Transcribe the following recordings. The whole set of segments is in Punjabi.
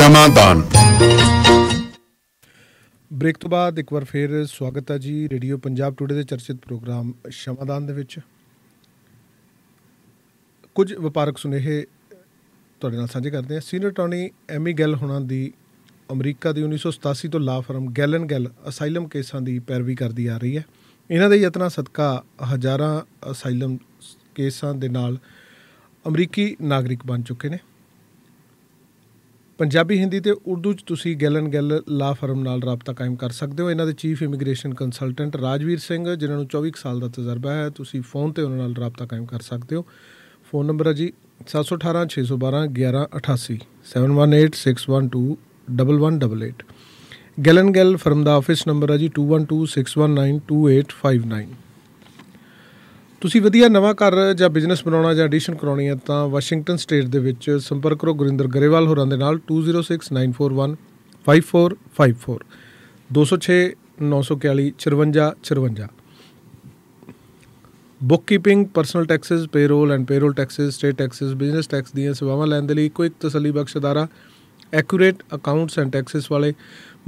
ਸ਼ਮਾਦਾਨ ਬ੍ਰੇਕ ਤੋਂ ਬਾਅਦ ਇੱਕ ਵਾਰ ਫੇਰ ਸਵਾਗਤ ਹੈ ਜੀ ਰੇਡੀਓ ਪੰਜਾਬ ਟੁਡੇ ਦੇ ਚਰਚਿਤ ਪ੍ਰੋਗਰਾਮ ਸ਼ਮਾਦਾਨ ਦੇ ਵਿੱਚ ਕੁਝ ਵਪਾਰਕ ਸੁਨੇਹੇ ਤੁਹਾਡੇ ਨਾਲ ਸਾਂਝੇ ਕਰਦੇ ਹਾਂ ਸੀਨੀਅਰ ਅਟਾਰਨੀ ਐਮੀ ਗੈਲ ਹੁਣਾਂ ਦੀ ਅਮਰੀਕਾ ਦੀ 1987 ਤੋਂ ਲਾ ਫਰਮ ਗੈਲਨ ਗੈਲ ਅਸਾਈਲਮ ਕੇਸਾਂ ਦੀ ਪੈਰਵੀ ਕਰਦੀ ਆ ਰਹੀ ਹੈ ਇਹਨਾਂ ਦੇ ਯਤਨਾਂ ਸਦਕਾ ਹਜ਼ਾਰਾਂ ਅਸਾਈਲਮ ਕੇਸਾਂ ਦੇ ਨਾਲ ਅਮਰੀਕੀ ਨਾਗਰਿਕ ਬਣ ਚੁੱਕੇ ਨੇ ਪੰਜਾਬੀ ਹਿੰਦੀ ਤੇ ਉਰਦੂ ਚ ਤੁਸੀਂ ਗੈਲਨ ਗੈਲ ਲਾ ਫਰਮ ਨਾਲ ਰਾਬਤਾ ਕਾਇਮ ਕਰ ਸਕਦੇ ਹੋ ਇਹਨਾਂ ਦੇ chief immigration consultant Rajveer Singh ਜਿਨ੍ਹਾਂ ਨੂੰ 24 ਸਾਲ ਦਾ ਤਜਰਬਾ ਹੈ ਤੁਸੀਂ ਫੋਨ ਤੇ ਉਹਨਾਂ ਨਾਲ ਰਾਬਤਾ ਕਾਇਮ ਕਰ ਸਕਦੇ ਹੋ ਫੋਨ ਨੰਬਰ ਹੈ ਜੀ 718 612 1188 7186121188 ਗੈਲਨ ਗੈਲ ਫਰਮ ਦਾ ਆਫਿਸ ਨੰਬਰ ਹੈ ਜੀ 2126192859 ਤੁਸੀਂ ਵਧੀਆ ਨਵਾਂ ਘਰ ਜਾਂ ਬਿਜ਼ਨਸ ਬਣਾਉਣਾ ਜਾਂ ਐਡੀਸ਼ਨ ਕਰਾਉਣੀ ਹੈ ਤਾਂ ਵਾਸ਼ਿੰਗਟਨ ਸਟੇਟ ਦੇ ਵਿੱਚ ਸੰਪਰਕ ਕਰੋ ਗੁਰਿੰਦਰ ਗਰੇਵਾਲ ਹੋਰਾਂ ਦੇ ਨਾਲ 2069415454 206 941 5454 bookkeeping personal taxes payroll and payroll taxes state taxes business tax ਦੀਆਂ ਸੇਵਾਵਾਂ ਲੈਣ ਦੇ ਲਈ ਕੋਈ ਤਸੱਲੀ ਬਖਸ਼ਦਾਰਾ ਅਦਾਰਾ ਐਕੂਰੇਟ ਅਕਾਊਂਟਸ ਐਂਡ ਟੈਕਸਸ ਵਾਲੇ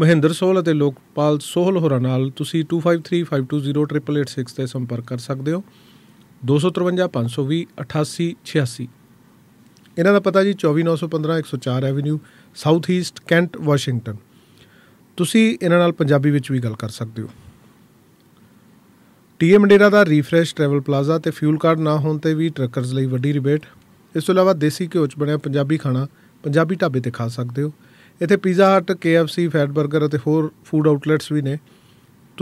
ਮਹਿੰਦਰ ਸੋਹਲ ਅਤੇ ਲੋਕਪਾਲ ਸੋਹਲ ਹੋਰਾਂ ਨਾਲ ਤੁਸੀਂ 2535208886 ਤੇ ਸੰਪਰਕ ਕਰ ਸਕਦੇ ਹੋ 2585208886 ਇਹਨਾਂ ਦਾ ਪਤਾ ਜੀ 24915 avenue south east Kent Washington ਤੁਸੀਂ ਇਹਨਾਂ ਨਾਲ ਪੰਜਾਬੀ ਵਿੱਚ ਵੀ ਗੱਲ ਕਰ ਸਕਦੇ ਹੋ ਟੀਐਮ ਡੇਰਾ ਦਾ ਰੀਫਰੈਸ਼ ਟਰੈਵਲ ਪਲਾਜ਼ਾ ਤੇ ਫਿਊਲ ਕਾਰਡ ਨਾ ਹੋਣ ਤੇ ਵੀ ਟਰੱਕਰਜ਼ ਲਈ ਵੱਡੀ ਰਿਬੇਟ ਇਸ ਤੋਂ ਇਲਾਵਾ ਦੇਸੀ ਘਿਓ ਚ ਬਣਿਆ ਪੰਜਾਬੀ ਖਾਣਾ ਪੰਜਾਬੀ ਢਾਬੇ ਤੇ ਖਾ ਸਕਦੇ ਹੋ ਇੱਥੇ ਪੀਜ਼ਾ ਹਟ ਕੇਐਫਸੀ ਫੈਟ 버ਗਰ ਅਤੇ ਹੋਰ ਫੂਡ ਆਊਟਲੈਟਸ ਵੀ ਨੇ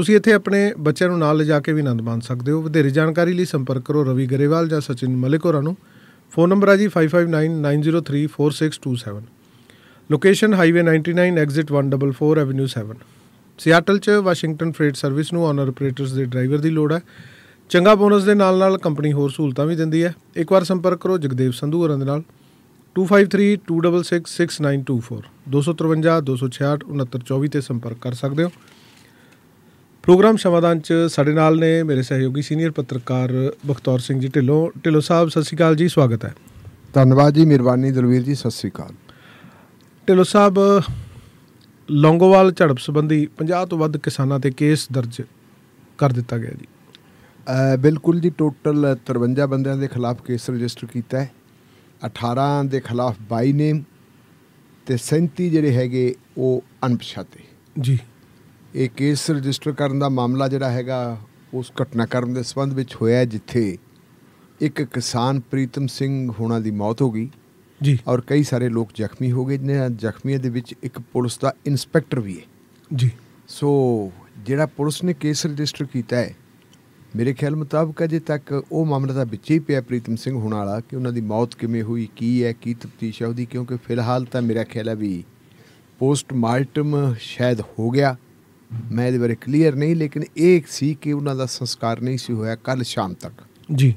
ਤੁਸੀਂ ਇੱਥੇ ਆਪਣੇ ਬੱਚਿਆਂ ਨੂੰ ਨਾਲ ਲਿਜਾ ਕੇ ਵੀ ਆਨੰਦ ਮਾਣ ਸਕਦੇ ਹੋ ਵਧੇਰੇ ਜਾਣਕਾਰੀ ਲਈ ਸੰਪਰਕ ਕਰੋ ਰਵੀ ਗਰੇਵਾਲ ਜਾਂ ਸਚਿਨ ਮਲਿਕ ਹੋਰਾਂ ਨੂੰ ਫੋਨ ਨੰਬਰ ਹੈ ਜੀ 5599034627 location highway 99 exit 144 avenue 7 Seattle 'ਚ ਵਾਸ਼ਿੰਗਟਨ ਫ੍ਰੇਟ ਸਰਵਿਸ ਨੂੰ ਆਨਰ ਆਪਰੇਟਰਸ ਦੇ ਡਰਾਈਵਰ ਦੀ ਲੋੜ ਹੈ ਚੰਗਾ ਬੋਨਸ ਦੇ ਨਾਲ-ਨਾਲ ਕੰਪਨੀ ਹੋਰ ਸਹੂਲਤਾਂ ਵੀ ਦਿੰਦੀ ਹੈ ਇੱਕ ਵਾਰ ਸੰਪਰਕ ਕਰੋ ਜਗਦੇਵ ਸੰਧੂ ਹੋਰਾਂ ਦੇ ਨਾਲ 2532666924 253 266924 ਤੇ ਸੰਪਰਕ ਕਰ ਸਕਦੇ ਹੋ ਪ੍ਰੋਗਰਾਮ ਸਮਾਦਾਨ ਚ ਸਾਡੇ ਨਾਲ ਨੇ ਮੇਰੇ ਸਹਿਯੋਗੀ ਸੀਨੀਅਰ ਪੱਤਰਕਾਰ ਬਖਤੌਰ ਸਿੰਘ ਜੀ ਢਿੱਲੋਂ ਢਿੱਲੋਂ ਸਾਹਿਬ ਸਤਿ ਸ਼੍ਰੀ ਅਕਾਲ ਜੀ ਸਵਾਗਤ ਹੈ ਧੰਨਵਾਦ ਜੀ ਮਿਹਰਬਾਨੀ ਦਲਵੀਰ ਜੀ ਸਤਿ ਸ਼੍ਰੀ ਅਕਾਲ ਢਿੱਲੋਂ ਸਾਹਿਬ ਲੌਂਗੋਵਾਲ ਝੜਪ ਸੰਬੰਧੀ 50 ਤੋਂ ਵੱਧ ਕਿਸਾਨਾਂ ਤੇ ਕੇਸ ਦਰਜ ਕਰ ਦਿੱਤਾ ਗਿਆ ਜੀ ਬਿਲਕੁਲ ਜੀ ਟੋਟਲ 53 ਬੰਦਿਆਂ ਦੇ ਖਿਲਾਫ ਕੇਸ ਰਜਿਸਟਰ ਕੀਤਾ ਹੈ 18 ਦੇ ਖਿਲਾਫ 22 ਨੇਮ ਤੇ 37 ਜਿਹੜੇ ਹੈਗੇ ਉਹ ਅਣਪਛਾਤੇ ਜੀ ਇਹ ਕੇਸ ਰਜਿਸਟਰ ਕਰਨ ਦਾ ਮਾਮਲਾ ਜਿਹੜਾ ਹੈਗਾ ਉਸ ਘਟਨਾਕ੍ਰਮ ਦੇ ਸੰਬੰਧ ਵਿੱਚ ਹੋਇਆ ਜਿੱਥੇ ਇੱਕ ਕਿਸਾਨ ਪ੍ਰੀਤਮ ਸਿੰਘ ਹੋਣਾ ਦੀ ਮੌਤ ਹੋ ਗਈ ਜੀ ਔਰ ਕਈ ਸਾਰੇ ਲੋਕ ਜ਼ਖਮੀ ਹੋ ਗਏ ਨੇ ਜ਼ਖਮੀਆਂ ਦੇ ਵਿੱਚ ਇੱਕ ਪੁਲਿਸ ਦਾ ਇਨਸਪੈਕਟਰ ਵੀ ਹੈ ਜੀ ਸੋ ਜਿਹੜਾ ਪੁਲਿਸ ਨੇ ਕੇਸ ਰਜਿਸਟਰ ਕੀਤਾ ਹੈ ਮੇਰੇ ਖਿਆਲ ਮੁਤਾਬਕ ਅਜੇ ਤੱਕ ਉਹ ਮਾਮਲਾ ਤਾਂ ਵਿੱਚ ਹੀ ਪਿਆ ਪ੍ਰੀਤਮ ਸਿੰਘ ਹੋਣ ਵਾਲਾ ਕਿ ਉਹਨਾਂ ਦੀ ਮੌਤ ਕਿਵੇਂ ਹੋਈ ਕੀ ਹੈ ਕੀ ਤਫਤੀਸ਼ ਹੋਦੀ ਕਿਉਂਕਿ ਫਿਲਹਾਲ ਤਾਂ ਮੇਰਾ ਖਿਆਲ ਹੈ ਵੀ ਪੋਸਟ ਮਾਰਟਮ ਸ਼ਾਇਦ ਹੋ ਗਿਆ ਮੈਂ ਇਹਦੇ ਬਾਰੇ ਕਲੀਅਰ ਨਹੀਂ ਲੇਕਿਨ ਇਹ ਸੀ ਕਿ ਉਹਨਾਂ ਦਾ ਸੰਸਕਾਰ ਨਹੀਂ ਸੀ ਹੋਇਆ ਕੱਲ ਸ਼ਾਮ ਤੱਕ ਜੀ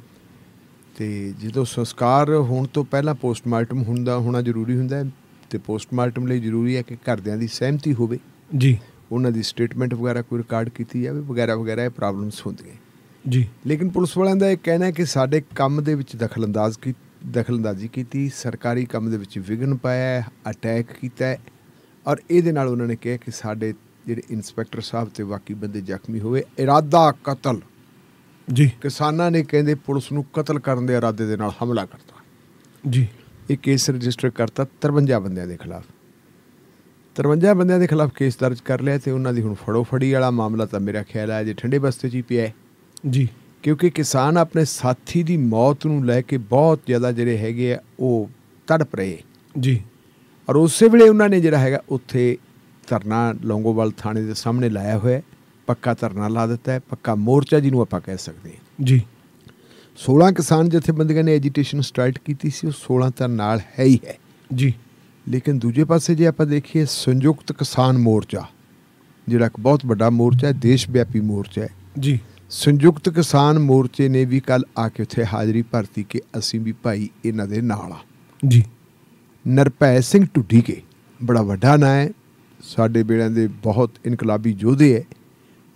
ਤੇ ਜਦੋਂ ਸੰਸਕਾਰ ਹੋਣ ਤੋਂ ਪਹਿਲਾਂ ਪੋਸਟਮਾਰਟਮ ਹੁੰਦਾ ਹੋਣਾ ਜ਼ਰੂਰੀ ਹੁੰਦਾ ਹੈ ਤੇ ਪੋਸਟਮਾਰਟਮ ਲਈ ਜ਼ਰੂਰੀ ਹੈ ਕਿ ਘਰਦਿਆਂ ਦੀ ਸਹਿਮਤੀ ਹੋਵੇ ਜੀ ਉਹਨਾਂ ਦੀ ਸਟੇਟਮੈਂਟ ਵਗੈਰਾ ਕੋਈ ਰਿਕਾਰਡ ਕੀਤੀ ਜਾਵੇ ਵਗੈਰਾ ਵਗੈਰਾ ਇਹ ਪ੍ਰੋਬਲਮਸ ਹੁੰਦੀਆਂ ਜੀ ਲੇਕਿਨ ਪੁਲਿਸ ਵਾਲਿਆਂ ਦਾ ਇਹ ਕਹਿਣਾ ਹੈ ਕਿ ਸਾਡੇ ਕੰਮ ਦੇ ਵਿੱਚ ਦਖਲਅੰਦਾਜ਼ ਕੀ ਦਖਲਅੰਦਾਜ਼ੀ ਕੀਤੀ ਸਰਕਾਰੀ ਕੰਮ ਦੇ ਵਿੱਚ ਵਿਘਨ ਪਾਇਆ ਅਟੈਕ ਕੀਤਾ ਔਰ ਇਹਦੇ ਨਾਲ ਉਹਨਾਂ ਨੇ ਕਿਹਾ ਕਿ ਸਾਡੇ ਜਿਹੜੇ ਇਨਸਪੈਕਟਰ ਸਾਹਿਬ ਤੇ ਬਾਕੀ ਬੰਦੇ ਜ਼ਖਮੀ ਹੋਏ ਇਰਾਦਾ ਕਤਲ ਜੀ ਕਿਸਾਨਾਂ ਨੇ ਕਹਿੰਦੇ ਪੁਲਿਸ ਨੂੰ ਕਤਲ ਕਰਨ ਦੇ ਇਰਾਦੇ ਦੇ ਨਾਲ ਹਮਲਾ ਕਰਤਾ ਜੀ ਇਹ ਕੇਸ ਰਜਿਸਟਰ ਕਰਤਾ 53 ਬੰਦਿਆਂ ਦੇ ਖਿਲਾਫ 53 ਬੰਦਿਆਂ ਦੇ ਖਿਲਾਫ ਕੇਸ ਦਰਜ ਕਰ ਲਿਆ ਤੇ ਉਹਨਾਂ ਦੀ ਹੁਣ ਫੜੋ ਫੜੀ ਵਾਲਾ ਮਾਮਲਾ ਤਾਂ ਮੇਰਾ ਖਿਆਲ ਹੈ ਜੇ ਠੰਡੇ ਬਸਤੇ 'ਚ ਹੀ ਪਿਆ ਹੈ ਜੀ ਕਿਉਂਕਿ ਕਿਸਾਨ ਆਪਣੇ ਸਾਥੀ ਦੀ ਮੌਤ ਨੂੰ ਲੈ ਕੇ ਬਹੁਤ ਜ਼ਿਆਦਾ ਜਿਹੜੇ ਹੈਗੇ ਆ ਉਹ ਤੜਪ ਰਹੇ ਜੀ ਔਰ ਉਸੇ ਵੇਲੇ ਉਹਨਾਂ ਨੇ ਜਿਹੜਾ ਹੈਗਾ ਉੱਥੇ ਧਰਨਾ ਲੋਂਗੋਵਾਲ ਥਾਣੇ ਦੇ ਸਾਹਮਣੇ ਲਾਇਆ ਹੋਇਆ ਹੈ ਪੱਕਾ ਧਰਨਾ ਲਾ ਦਿੱਤਾ ਹੈ ਪੱਕਾ ਮੋਰਚਾ ਜਿਹਨੂੰ ਆਪਾਂ ਕਹਿ ਸਕਦੇ ਹਾਂ ਜੀ 16 ਕਿਸਾਨ ਜਥੇਬੰਦੀਆਂ ਨੇ ਐਜੀਟੇਸ਼ਨ ਸਟਾਰਟ ਕੀਤੀ ਸੀ ਉਹ 16 ਤਾਂ ਨਾਲ ਹੈ ਹੀ ਹੈ ਜੀ ਲੇਕਿਨ ਦੂਜੇ ਪਾਸੇ ਜੇ ਆਪਾਂ ਦੇਖੀਏ ਸੰਯੁਕਤ ਕਿਸਾਨ ਮੋਰਚਾ ਜਿਹੜਾ ਇੱਕ ਬਹੁਤ ਵੱਡਾ ਮੋਰਚਾ ਹੈ ਦੇਸ਼ ਵਿਆਪੀ ਮੋਰਚਾ ਹੈ ਜੀ ਸੰਯੁਕਤ ਕਿਸਾਨ ਮੋਰਚੇ ਨੇ ਵੀ ਕੱਲ ਆ ਕੇ ਉੱਥੇ ਹਾਜ਼ਰੀ ਭਰਤੀ ਕਿ ਅਸੀਂ ਵੀ ਭਾਈ ਇਹਨਾਂ ਦੇ ਨਾਲ ਆ ਜੀ ਨਰਪੈ ਸਿੰਘ ਕੇ ਬੜਾ ਵੱਡਾ ਨਾਂ ਹੈ ਸਾਡੇ ਬੇੜਿਆਂ ਦੇ ਬਹੁਤ ਇਨਕਲਾਬੀ ਯੋਧੇ ਹੈ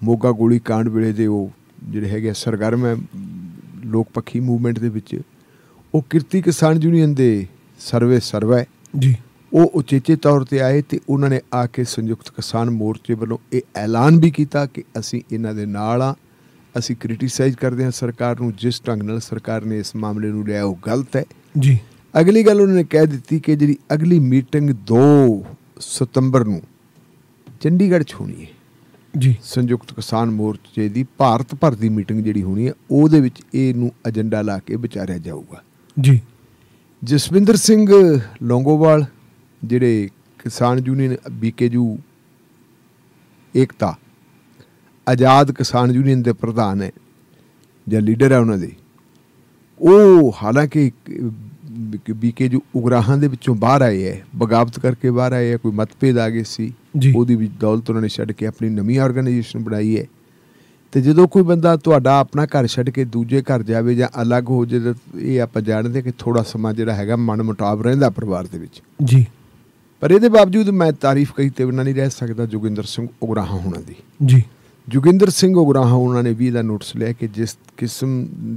ਮੋਗਾ ਗੋਲੀ ਕਾਂਡ ਵੇਲੇ ਦੇ ਉਹ ਜਿਹੜੇ ਹੈਗੇ ਸਰਗਰਮ ਹੈ ਲੋਕ ਪੱਖੀ ਮੂਵਮੈਂਟ ਦੇ ਵਿੱਚ ਉਹ ਕਿਰਤੀ ਕਿਸਾਨ ਯੂਨੀਅਨ ਦੇ ਸਰਵੇ ਸਰਵੇ ਜੀ ਉਹ ਉਚੇਚੇ ਤੌਰ ਤੇ ਆਏ ਤੇ ਉਹਨਾਂ ਨੇ ਆ ਕੇ ਸੰਯੁਕਤ ਕਿਸਾਨ ਮੋਰਚੇ ਵੱਲੋਂ ਇਹ ਐਲਾਨ ਵੀ ਕੀਤਾ ਕਿ ਅਸੀਂ ਇਹਨਾਂ ਦੇ ਨਾਲ ਆ ਅਸੀਂ ਕ੍ਰਿਟਿਸਾਈਜ਼ ਕਰਦੇ ਹਾਂ ਸਰਕਾਰ ਨੂੰ ਜਿਸ ਢੰਗ ਨਾਲ ਸਰਕਾਰ ਨੇ ਇਸ ਮਾਮਲੇ ਨੂੰ ਲਿਆ ਉਹ ਗਲਤ ਹੈ ਜੀ ਅਗਲੀ ਗੱਲ ਉਹਨਾਂ ਨੇ ਕਹਿ ਦਿੱਤੀ ਕਿ ਜਿਹੜੀ ਅਗਲੀ ਮੀਟਿੰਗ 2 ਸਤੰਬਰ ਨੂੰ ਚੰਡੀਗੜ੍ਹ 'ਚ ਹੋਣੀ ਹੈ ਜੀ ਸੰਯੁਕਤ ਕਿਸਾਨ ਮੋਰਚੇ ਦੀ ਭਾਰਤ ਭਰ ਦੀ ਮੀਟਿੰਗ ਜਿਹੜੀ ਹੋਣੀ ਹੈ ਉਹਦੇ ਵਿੱਚ ਇਹ ਨੂੰ ਏਜੰਡਾ ਲਾ ਕੇ ਵਿਚਾਰਿਆ ਜਾਊਗਾ ਜੀ ਜਸਵਿੰਦਰ ਸਿੰਘ ਲੋਂਗੋਵਾਲ ਜਿਹੜੇ ਕਿਸਾਨ ਯੂਨੀਅਨ ਬੀਕੇਯੂ ਏਕਤਾ ਆਜ਼ਾਦ ਕਿਸਾਨ ਯੂਨੀਅਨ ਦੇ ਪ੍ਰਧਾਨ ਹੈ ਜਾਂ ਲੀਡਰ ਹੈ ਉਹਨਾਂ ਦੇ ਉਹ ਹਾਲਾਂਕਿ ਬੀਕੇ ਜੋ ਉਗਰਾਹਾਂ ਦੇ ਵਿੱਚੋਂ ਬਾਹਰ ਆਏ ਐ ਬਗਾਵਤ ਕਰਕੇ ਬਾਹਰ ਆਏ ਐ ਕੋਈ ਮਤਭੇਦ ਆ ਗਏ ਸੀ ਉਹਦੀ ਵੀ ਦੌਲਤ ਉਹਨਾਂ ਨੇ ਛੱਡ ਕੇ ਆਪਣੀ ਨਵੀਂ ਆਰਗੇਨਾਈਜੇਸ਼ਨ ਬਣਾਈ ਐ ਤੇ ਜਦੋਂ ਕੋਈ ਬੰਦਾ ਤੁਹਾਡਾ ਆਪਣਾ ਘਰ ਛੱਡ ਕੇ ਦੂਜੇ ਘਰ ਜਾਵੇ ਜਾਂ ਅਲੱਗ ਹੋ ਜੇ ਇਹ ਆਪਾਂ ਜਾਣਦੇ ਕਿ ਥੋੜਾ ਸਮਾਂ ਜਿਹੜਾ ਹੈਗਾ ਮਨ ਮੁਟਾਵ ਰਹਿੰਦਾ ਪਰਿਵਾਰ ਦੇ ਵਿੱਚ ਜੀ ਪਰ ਇਹਦੇ ਬਾਵਜੂਦ ਮੈਂ ਤਾਰੀਫ ਕਹੀ ਤੇ ਉਹਨਾਂ ਨਹੀਂ ਰਹਿ ਸਕਦਾ ਜੋਗਿੰਦਰ ਸਿੰਘ ਉਗਰਾਹਾਂ ਹੋਣਾਂ ਦੀ ਜੀ ਜੁਗਿੰਦਰ ਸਿੰਘ ਉਗਰਾਹਾ ਉਹਨਾਂ ਨੇ ਵੀ ਇਹਦਾ ਨੋਟਿਸ ਲਿਆ ਕਿ ਜਿਸ ਕਿਸਮ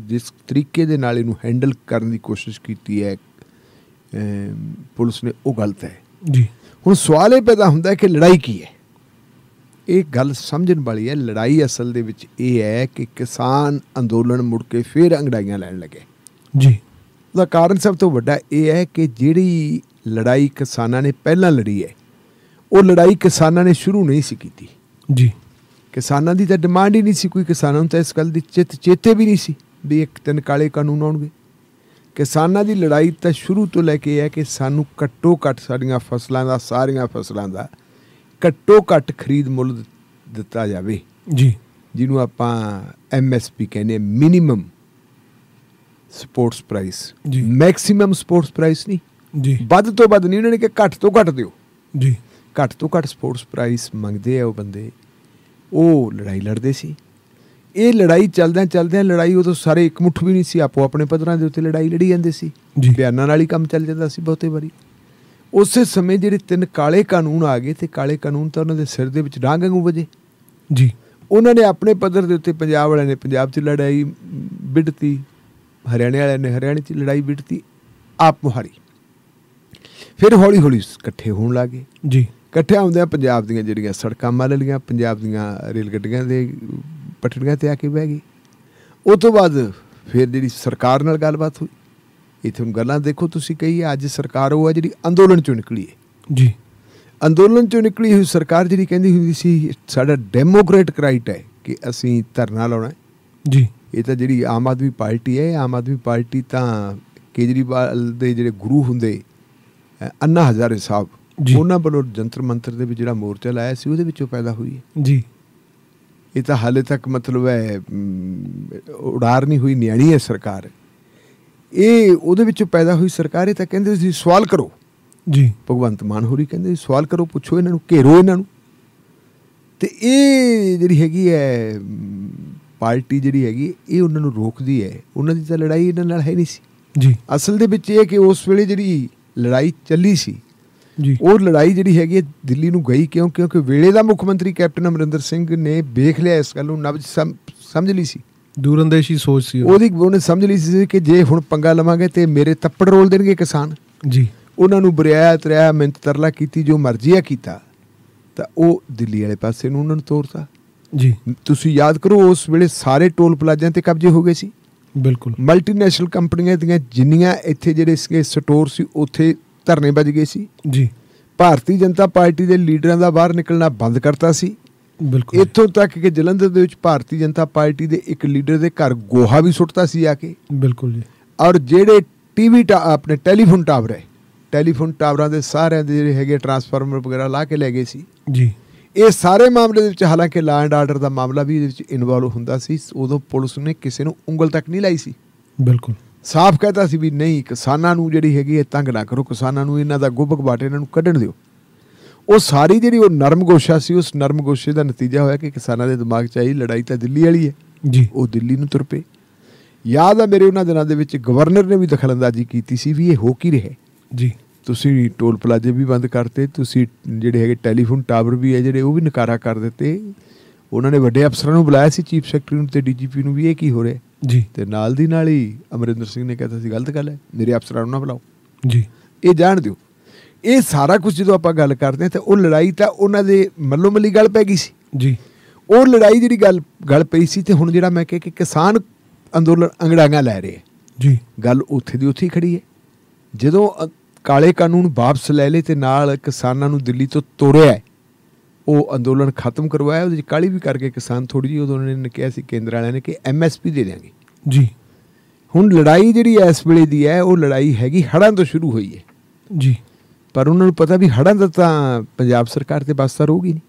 ਜਿਸ ਤਰੀਕੇ ਦੇ ਨਾਲ ਇਹਨੂੰ ਹੈਂਡਲ ਕਰਨ ਦੀ ਕੋਸ਼ਿਸ਼ ਕੀਤੀ ਹੈ ਪੁਲਿਸ ਨੇ ਉਹ ਗਲਤ ਹੈ ਜੀ ਹੁਣ ਸਵਾਲ ਇਹ ਪੈਦਾ ਹੁੰਦਾ ਕਿ ਲੜਾਈ ਕੀ ਹੈ ਇਹ ਗੱਲ ਸਮਝਣ ਵਾਲੀ ਹੈ ਲੜਾਈ ਅਸਲ ਦੇ ਵਿੱਚ ਇਹ ਹੈ ਕਿ ਕਿਸਾਨ ਅੰਦੋਲਨ ਮੁੜ ਕੇ ਫੇਰ ਅੰਗੜਾਈਆਂ ਲੈਣ ਲੱਗੇ ਜੀ ਦਾ ਕਾਰਨ ਸਭ ਤੋਂ ਵੱਡਾ ਇਹ ਹੈ ਕਿ ਜਿਹੜੀ ਲੜਾਈ ਕਿਸਾਨਾਂ ਨੇ ਪਹਿਲਾਂ ਲੜੀ ਹੈ ਉਹ ਲੜਾਈ ਕਿਸਾਨਾਂ ਨੇ ਸ਼ੁਰੂ ਨਹੀਂ ਸੀ ਕੀਤੀ ਜੀ ਕਿਸਾਨਾਂ ਦੀ ਤਾਂ ਡਿਮਾਂਡ ਹੀ ਨਹੀਂ ਸੀ ਕੋਈ ਕਿਸਾਨਾਂ ਨੂੰ ਤਾਂ ਇਸ ਗੱਲ ਦੀ ਚਿਤ ਚੇਤੇ ਵੀ ਨਹੀਂ ਸੀ ਵੀ ਇੱਕ ਦਿਨ ਕਾਲੇ ਕਾਨੂੰਨ ਆਉਣਗੇ ਕਿਸਾਨਾਂ ਦੀ ਲੜਾਈ ਤਾਂ ਸ਼ੁਰੂ ਤੋਂ ਲੈ ਕੇ ਹੈ ਕਿ ਸਾਨੂੰ ਘੱਟੋ ਘੱਟ ਸਾਡੀਆਂ ਫਸਲਾਂ ਦਾ ਸਾਰੀਆਂ ਫਸਲਾਂ ਦਾ ਘੱਟੋ ਘੱਟ ਖਰੀਦ ਮੁੱਲ ਦਿੱਤਾ ਜਾਵੇ ਜੀ ਜਿਹਨੂੰ ਆਪਾਂ ਐਮਐਸਪੀ ਕਹਿੰਦੇ ਮਿਨੀਮਮ ਸਪੋਰਟਸ ਪ੍ਰਾਈਸ ਜੀ ਮੈਕਸਿਮਮ ਸਪੋਰਟਸ ਪ੍ਰਾਈਸ ਨਹੀਂ ਜੀ ਵੱਧ ਤੋਂ ਵੱਧ ਨਹੀਂ ਉਹਨਾਂ ਨੇ ਕਿ ਘੱਟ ਤੋਂ ਘੱਟ ਦਿਓ ਜੀ ਘੱਟ ਤੋਂ ਘੱਟ ਸਪੋਰਟਸ ਪ੍ਰਾਈਸ ਮੰਗਦੇ ਆ ਉਹ ਬੰਦੇ ਉਹ ਲੜਾਈ ਲੜਦੇ ਸੀ ਇਹ ਲੜਾਈ ਚੱਲਦਿਆਂ ਚੱਲਦਿਆਂ ਲੜਾਈ ਉਦੋਂ ਸਾਰੇ ਇੱਕ ਮੁੱਠ ਵੀ ਨਹੀਂ ਸੀ ਆਪੋ ਆਪਣੇ ਪਦਰਾਂ ਦੇ ਉੱਤੇ ਲੜਾਈ ਲੜੀ ਜਾਂਦੇ ਸੀ ਬਿਆਨਾਂ ਨਾਲ ਹੀ ਕੰਮ ਚੱਲ ਜਾਂਦਾ ਸੀ ਬਹੁਤੇ ਵਾਰੀ ਉਸੇ ਸਮੇਂ ਜਿਹੜੇ ਤਿੰਨ ਕਾਲੇ ਕਾਨੂੰਨ ਆ ਗਏ ਤੇ ਕਾਲੇ ਕਾਨੂੰਨ ਤਾਂ ਉਹਨਾਂ ਦੇ ਸਿਰ ਦੇ ਵਿੱਚ ਡਾਂਗ ਵਾਂਗੂ ਵਜੇ ਜੀ ਉਹਨਾਂ ਨੇ ਆਪਣੇ ਪਦਰ ਦੇ ਉੱਤੇ ਪੰਜਾਬ ਵਾਲਿਆਂ ਨੇ ਪੰਜਾਬ 'ਚ ਲੜਾਈ ਵਿੜਤੀ ਹਰਿਆਣੇ ਵਾਲਿਆਂ ਨੇ ਹਰਿਆਣੇ 'ਚ ਲੜਾਈ ਵਿੜਤੀ ਆਪ ਮੁਹਾਰੀ ਫਿਰ ਹੌਲੀ ਹੌਲੀ ਇਕੱਠੇ ਹੋਣ ਲੱਗੇ ਜੀ ਇਕੱਠਿਆਂ ਆ ਪੰਜਾਬ ਦੀਆਂ ਜਿਹੜੀਆਂ ਸੜਕਾਂ ਮੱਲ ਲੀਆਂ ਪੰਜਾਬ ਦੀਆਂ ਰੇਲ ਗੱਡੀਆਂ ਦੇ ਪਟੜੀਆਂ ਤੇ ਆ ਕੇ ਬਹਿ ਗਈ ਉਸ ਤੋਂ ਬਾਅਦ ਫਿਰ ਜਿਹੜੀ ਸਰਕਾਰ ਨਾਲ ਗੱਲਬਾਤ ਹੋਈ ਇਥੇ ਹੁਣ ਗੱਲਾਂ ਦੇਖੋ ਤੁਸੀਂ ਕਹੀ ਅੱਜ ਸਰਕਾਰ ਉਹ ਹੈ ਜਿਹੜੀ ਅੰਦੋਲਨ ਚੋਂ ਨਿਕਲੀ ਹੈ ਜੀ ਅੰਦੋਲਨ ਚੋਂ ਨਿਕਲੀ ਹੋਈ ਸਰਕਾਰ ਜਿਹੜੀ ਕਹਿੰਦੀ ਹੁੰਦੀ ਸੀ ਸਾਡਾ ਡੈਮੋਕ੍ਰੈਟਿਕ ਰਾਈਟ ਹੈ ਕਿ ਅਸੀਂ ਧਰਨਾ ਲਾਉਣਾ ਜੀ ਇਹ ਤਾਂ ਜਿਹੜੀ ਆਮ ਆਦਮੀ ਪਾਰਟੀ ਹੈ ਆਮ ਆਦਮੀ ਪਾਰਟੀ ਤਾਂ ਕੇਜਰੀਵਾਲ ਦੇ ਜਿਹੜੇ ਗੁਰੂ ਹੁੰਦੇ ਅੰਨਾ ਹਜ਼ਾਰੇ ਸਾਹਿਬ ਉਹਨਾਂ ਵੱਲੋਂ ਜੰਤਰ ਮੰਤਰ ਦੇ ਵਿੱਚ ਜਿਹੜਾ ਮੋਰਚਾ ਲਾਇਆ ਸੀ ਉਹਦੇ ਵਿੱਚੋਂ ਪੈਦਾ ਹੋਈ ਹੈ ਜੀ ਇਹ ਤਾਂ ਹਾਲੇ ਤੱਕ ਮਤਲਬ ਹੈ ਉਡਾਰ ਨਹੀਂ ਹੋਈ ਨਿਆਣੀ ਹੈ ਸਰਕਾਰ ਇਹ ਉਹਦੇ ਵਿੱਚੋਂ ਪੈਦਾ ਹੋਈ ਸਰਕਾਰ ਇਹ ਤਾਂ ਕਹਿੰਦੇ ਸੀ ਸਵਾਲ ਕਰੋ ਜੀ ਭਗਵੰਤ ਮਾਨ ਹੋਰੀ ਕਹਿੰਦੇ ਸੀ ਸਵਾਲ ਕਰੋ ਪੁੱਛੋ ਇਹਨਾਂ ਨੂੰ ਘੇਰੋ ਇਹਨਾਂ ਨੂੰ ਤੇ ਇਹ ਜਿਹੜੀ ਹੈਗੀ ਹੈ ਪਾਰਟੀ ਜਿਹੜੀ ਹੈਗੀ ਇਹ ਉਹਨਾਂ ਨੂੰ ਰੋਕਦੀ ਹੈ ਉਹਨਾਂ ਦੀ ਤਾਂ ਲੜਾਈ ਇਹਨਾਂ ਨਾਲ ਹੈ ਨਹੀਂ ਸੀ ਜੀ ਅਸਲ ਦੇ ਵਿੱਚ ਇਹ ਕਿ ਉਸ ਵੇਲੇ ਜਿਹੜੀ ਲੜਾਈ ਚੱਲੀ ਸੀ ਜੀ ਉਹ ਲੜਾਈ ਜਿਹੜੀ ਹੈਗੀ ਹੈ ਦਿੱਲੀ ਨੂੰ ਗਈ ਕਿਉਂ ਕਿਉਂਕਿ ਵੇਲੇ ਦਾ ਮੁੱਖ ਮੰਤਰੀ ਕੈਪਟਨ ਅਮਰਿੰਦਰ ਸਿੰਘ ਨੇ ਵੇਖ ਲਿਆ ਇਸ ਗੱਲ ਨੂੰ ਨਬਜ ਸਮਝ ਲਈ ਸੀ ਦੂਰੰਦੇਸ਼ੀ ਸੋਚ ਸੀ ਉਹਦੀ ਉਹਨੇ ਸਮਝ ਲਈ ਸੀ ਕਿ ਜੇ ਹੁਣ ਪੰਗਾ ਲਵਾਂਗੇ ਤੇ ਮੇਰੇ ਤੱਪੜ ਰੋਲ ਦੇਣਗੇ ਕਿਸਾਨ ਜੀ ਉਹਨਾਂ ਨੂੰ ਬਰਿਆਇਆ ਤਰਿਆ ਮਿੰਤ ਤਰਲਾ ਕੀਤੀ ਜੋ ਮਰਜ਼ੀ ਆ ਕੀਤਾ ਤਾਂ ਉਹ ਦਿੱਲੀ ਵਾਲੇ ਪਾਸੇ ਨੂੰ ਉਹਨਾਂ ਨੂੰ ਤੋਰਤਾ ਜੀ ਤੁਸੀਂ ਯਾਦ ਕਰੋ ਉਸ ਵੇਲੇ ਸਾਰੇ ਟੋਲ ਪਲਾਜ਼ਿਆਂ ਤੇ ਕਬਜ਼ੇ ਹੋ ਗਏ ਸੀ ਬਿਲਕੁਲ ਮਲਟੀਨੈਸ਼ਨਲ ਕੰਪਨੀਆਂ ਦੀਆਂ ਜਿੰਨੀਆਂ ਇੱਥੇ ਜਿਹੜੇ ਸਕੇ ਸਟੋਰ ਸੀ ਉੱਥੇ ਧਰਨੇ ਵੱਜ ਗਏ ਸੀ ਜੀ ਭਾਰਤੀ ਜਨਤਾ ਪਾਰਟੀ ਦੇ ਲੀਡਰਾਂ ਦਾ ਬਾਹਰ ਨਿਕਲਣਾ ਬੰਦ ਕਰਤਾ ਸੀ ਬਿਲਕੁਲ ਇੱਥੋਂ ਤੱਕ ਕਿ ਜਲੰਧਰ ਦੇ ਵਿੱਚ ਭਾਰਤੀ ਜਨਤਾ ਪਾਰਟੀ ਦੇ ਇੱਕ ਲੀਡਰ ਦੇ ਘਰ ਗੋਹਾ ਵੀ ਸੁੱਟਤਾ ਸੀ ਆ ਕੇ ਬਿਲਕੁਲ ਜੀ ਔਰ ਜਿਹੜੇ ਟੀਵੀ ਆਪਣੇ ਟੈਲੀਫੋਨ ਟਾਵਰ ਹੈ ਟੈਲੀਫੋਨ ਟਾਵਰਾਂ ਦੇ ਸਾਰਿਆਂ ਦੇ ਜਿਹੜੇ ਹੈਗੇ ਟਰਾਂਸਫਾਰਮਰ ਵਗੈਰਾ ਲਾ ਕੇ ਲੈ ਗਏ ਸੀ ਜੀ ਇਹ ਸਾਰੇ ਮਾਮਲੇ ਦੇ ਵਿੱਚ ਹਾਲਾਂਕਿ ਲਾ ਐਂਡ ਆਰਡਰ ਦਾ ਮਾਮਲਾ ਵੀ ਇਹਦੇ ਵਿੱਚ ਇਨਵੋਲਵ ਹੁੰਦਾ ਸੀ ਉਦੋਂ ਪੁਲਿਸ ਨੇ ਕਿਸੇ ਨੂੰ ਉਂਗਲ ਤੱਕ ਨਹੀਂ ਲਾਈ ਸੀ ਬਿਲਕੁਲ ਸਾਫ਼ ਕਹਤਾ ਸੀ ਵੀ ਨਹੀਂ ਕਿਸਾਨਾਂ ਨੂੰ ਜਿਹੜੀ ਹੈਗੀ ਇਹ ਤੰਗ ਨਾ ਕਰੋ ਕਿਸਾਨਾਂ ਨੂੰ ਇਹਨਾਂ ਦਾ ਗੁੱਬਕ ਬਾਟੇ ਇਹਨਾਂ ਨੂੰ ਕੱਢਣ ਦਿਓ ਉਹ ਸਾਰੀ ਜਿਹੜੀ ਉਹ ਨਰਮ ਗੋਸ਼ਾ ਸੀ ਉਸ ਨਰਮ ਗੋਸ਼ੇ ਦਾ ਨਤੀਜਾ ਹੋਇਆ ਕਿ ਕਿਸਾਨਾਂ ਦੇ ਦਿਮਾਗ 'ਚ ਆਈ ਲੜਾਈ ਤਾਂ ਦਿੱਲੀ ਵਾਲੀ ਹੈ ਜੀ ਉਹ ਦਿੱਲੀ ਨੂੰ ਤੁਰ ਪਏ ਯਾਦ ਆ ਮੇਰੇ ਉਹਨਾਂ ਦਿਨਾਂ ਦੇ ਵਿੱਚ ਗਵਰਨਰ ਨੇ ਵੀ ਦਖਲਅੰਦਾਜ਼ੀ ਕੀਤੀ ਸੀ ਵੀ ਇਹ ਹੋ ਕੀ ਰਿਹਾ ਜੀ ਤੁਸੀਂ ਟੋਲ ਪਲਾਜ਼ੇ ਵੀ ਬੰਦ ਕਰਤੇ ਤੁਸੀਂ ਜਿਹੜੇ ਹੈਗੇ ਟੈਲੀਫੋਨ ਟਾਵਰ ਵੀ ਹੈ ਜਿਹੜੇ ਉਹ ਵੀ ਨਕਾਰਾ ਕਰ ਦਿੱਤੇ ਉਹਨਾਂ ਨੇ ਵੱਡੇ ਅਫਸਰਾਂ ਨੂੰ ਬੁਲਾਇਆ ਸੀ ਚੀਫ ਸੈਕਟਰੀ ਨੂੰ ਤੇ ਡੀਜੀਪੀ ਨੂੰ ਵੀ ਇਹ ਕੀ ਹੋ ਰਿਹਾ ਜੀ ਤੇ ਨਾਲ ਦੀ ਨਾਲ ਹੀ ਅਮਰਿੰਦਰ ਸਿੰਘ ਨੇ ਕਹਿਤਾ ਸੀ ਗਲਤ ਗੱਲ ਹੈ ਮੇਰੇ ਅਫਸਰਾਂ ਨੂੰ ਨਾ ਬੁਲਾਓ ਜੀ ਇਹ ਜਾਣ ਦਿਓ ਇਹ ਸਾਰਾ ਕੁਝ ਜਦੋਂ ਆਪਾਂ ਗੱਲ ਕਰਦੇ ਹਾਂ ਤੇ ਉਹ ਲੜਾਈ ਤਾਂ ਉਹਨਾਂ ਦੇ ਮੱਲੋ ਮੱਲੀ ਗੱਲ ਪੈ ਗਈ ਸੀ ਜੀ ਉਹ ਲੜਾਈ ਜਿਹੜੀ ਗੱਲ ਗੱਲ ਪਈ ਸੀ ਤੇ ਹੁਣ ਜਿਹੜਾ ਮੈਂ ਕਹੇ ਕਿ ਕਿਸਾਨ ਅੰਦੋਲਨ ਅੰਗੜਾਂਗਾ ਲੈ ਰਹੇ ਜੀ ਗੱਲ ਉੱਥੇ ਦੀ ਉੱਥੇ ਖੜੀ ਹੈ ਜਦੋਂ ਕਾਲੇ ਕਾਨੂੰਨ ਵਾਪਸ ਲੈ ਲਏ ਤੇ ਨਾਲ ਕਿਸਾਨਾਂ ਨੂੰ ਦਿੱਲੀ ਤੋਂ ਤੋੜਿਆ ਉਹ ਅੰਦੋਲਨ ਖਤਮ ਕਰਵਾਇਆ ਉਹਦੇ ਵਿੱਚ ਕਾਲੀ ਵੀ ਕਰਕੇ ਕਿਸਾਨ ਥੋੜੀ ਜਿਹੀ ਉਹਨਾਂ ਨੇ ਕਿਹਾ ਸੀ ਕੇਂਦਰ ਵਾਲਿਆਂ ਨੇ ਕਿ ਐਮਐਸਪੀ ਦੇ ਦੇਾਂਗੇ ਜੀ ਹੁਣ ਲੜਾਈ ਜਿਹੜੀ ਇਸ ਵੇਲੇ ਦੀ ਹੈ ਉਹ ਲੜਾਈ ਹੈਗੀ ਹੜਾਂ ਤੋਂ ਸ਼ੁਰੂ ਹੋਈ ਹੈ ਜੀ ਪਰ ਉਹਨਾਂ ਨੂੰ ਪਤਾ ਵੀ ਹੜਾਂ ਦਾ ਤਾਂ ਪੰਜਾਬ ਸਰਕਾਰ ਤੇ ਬਸਤਾ ਰਹੂਗੀ ਨਹੀਂ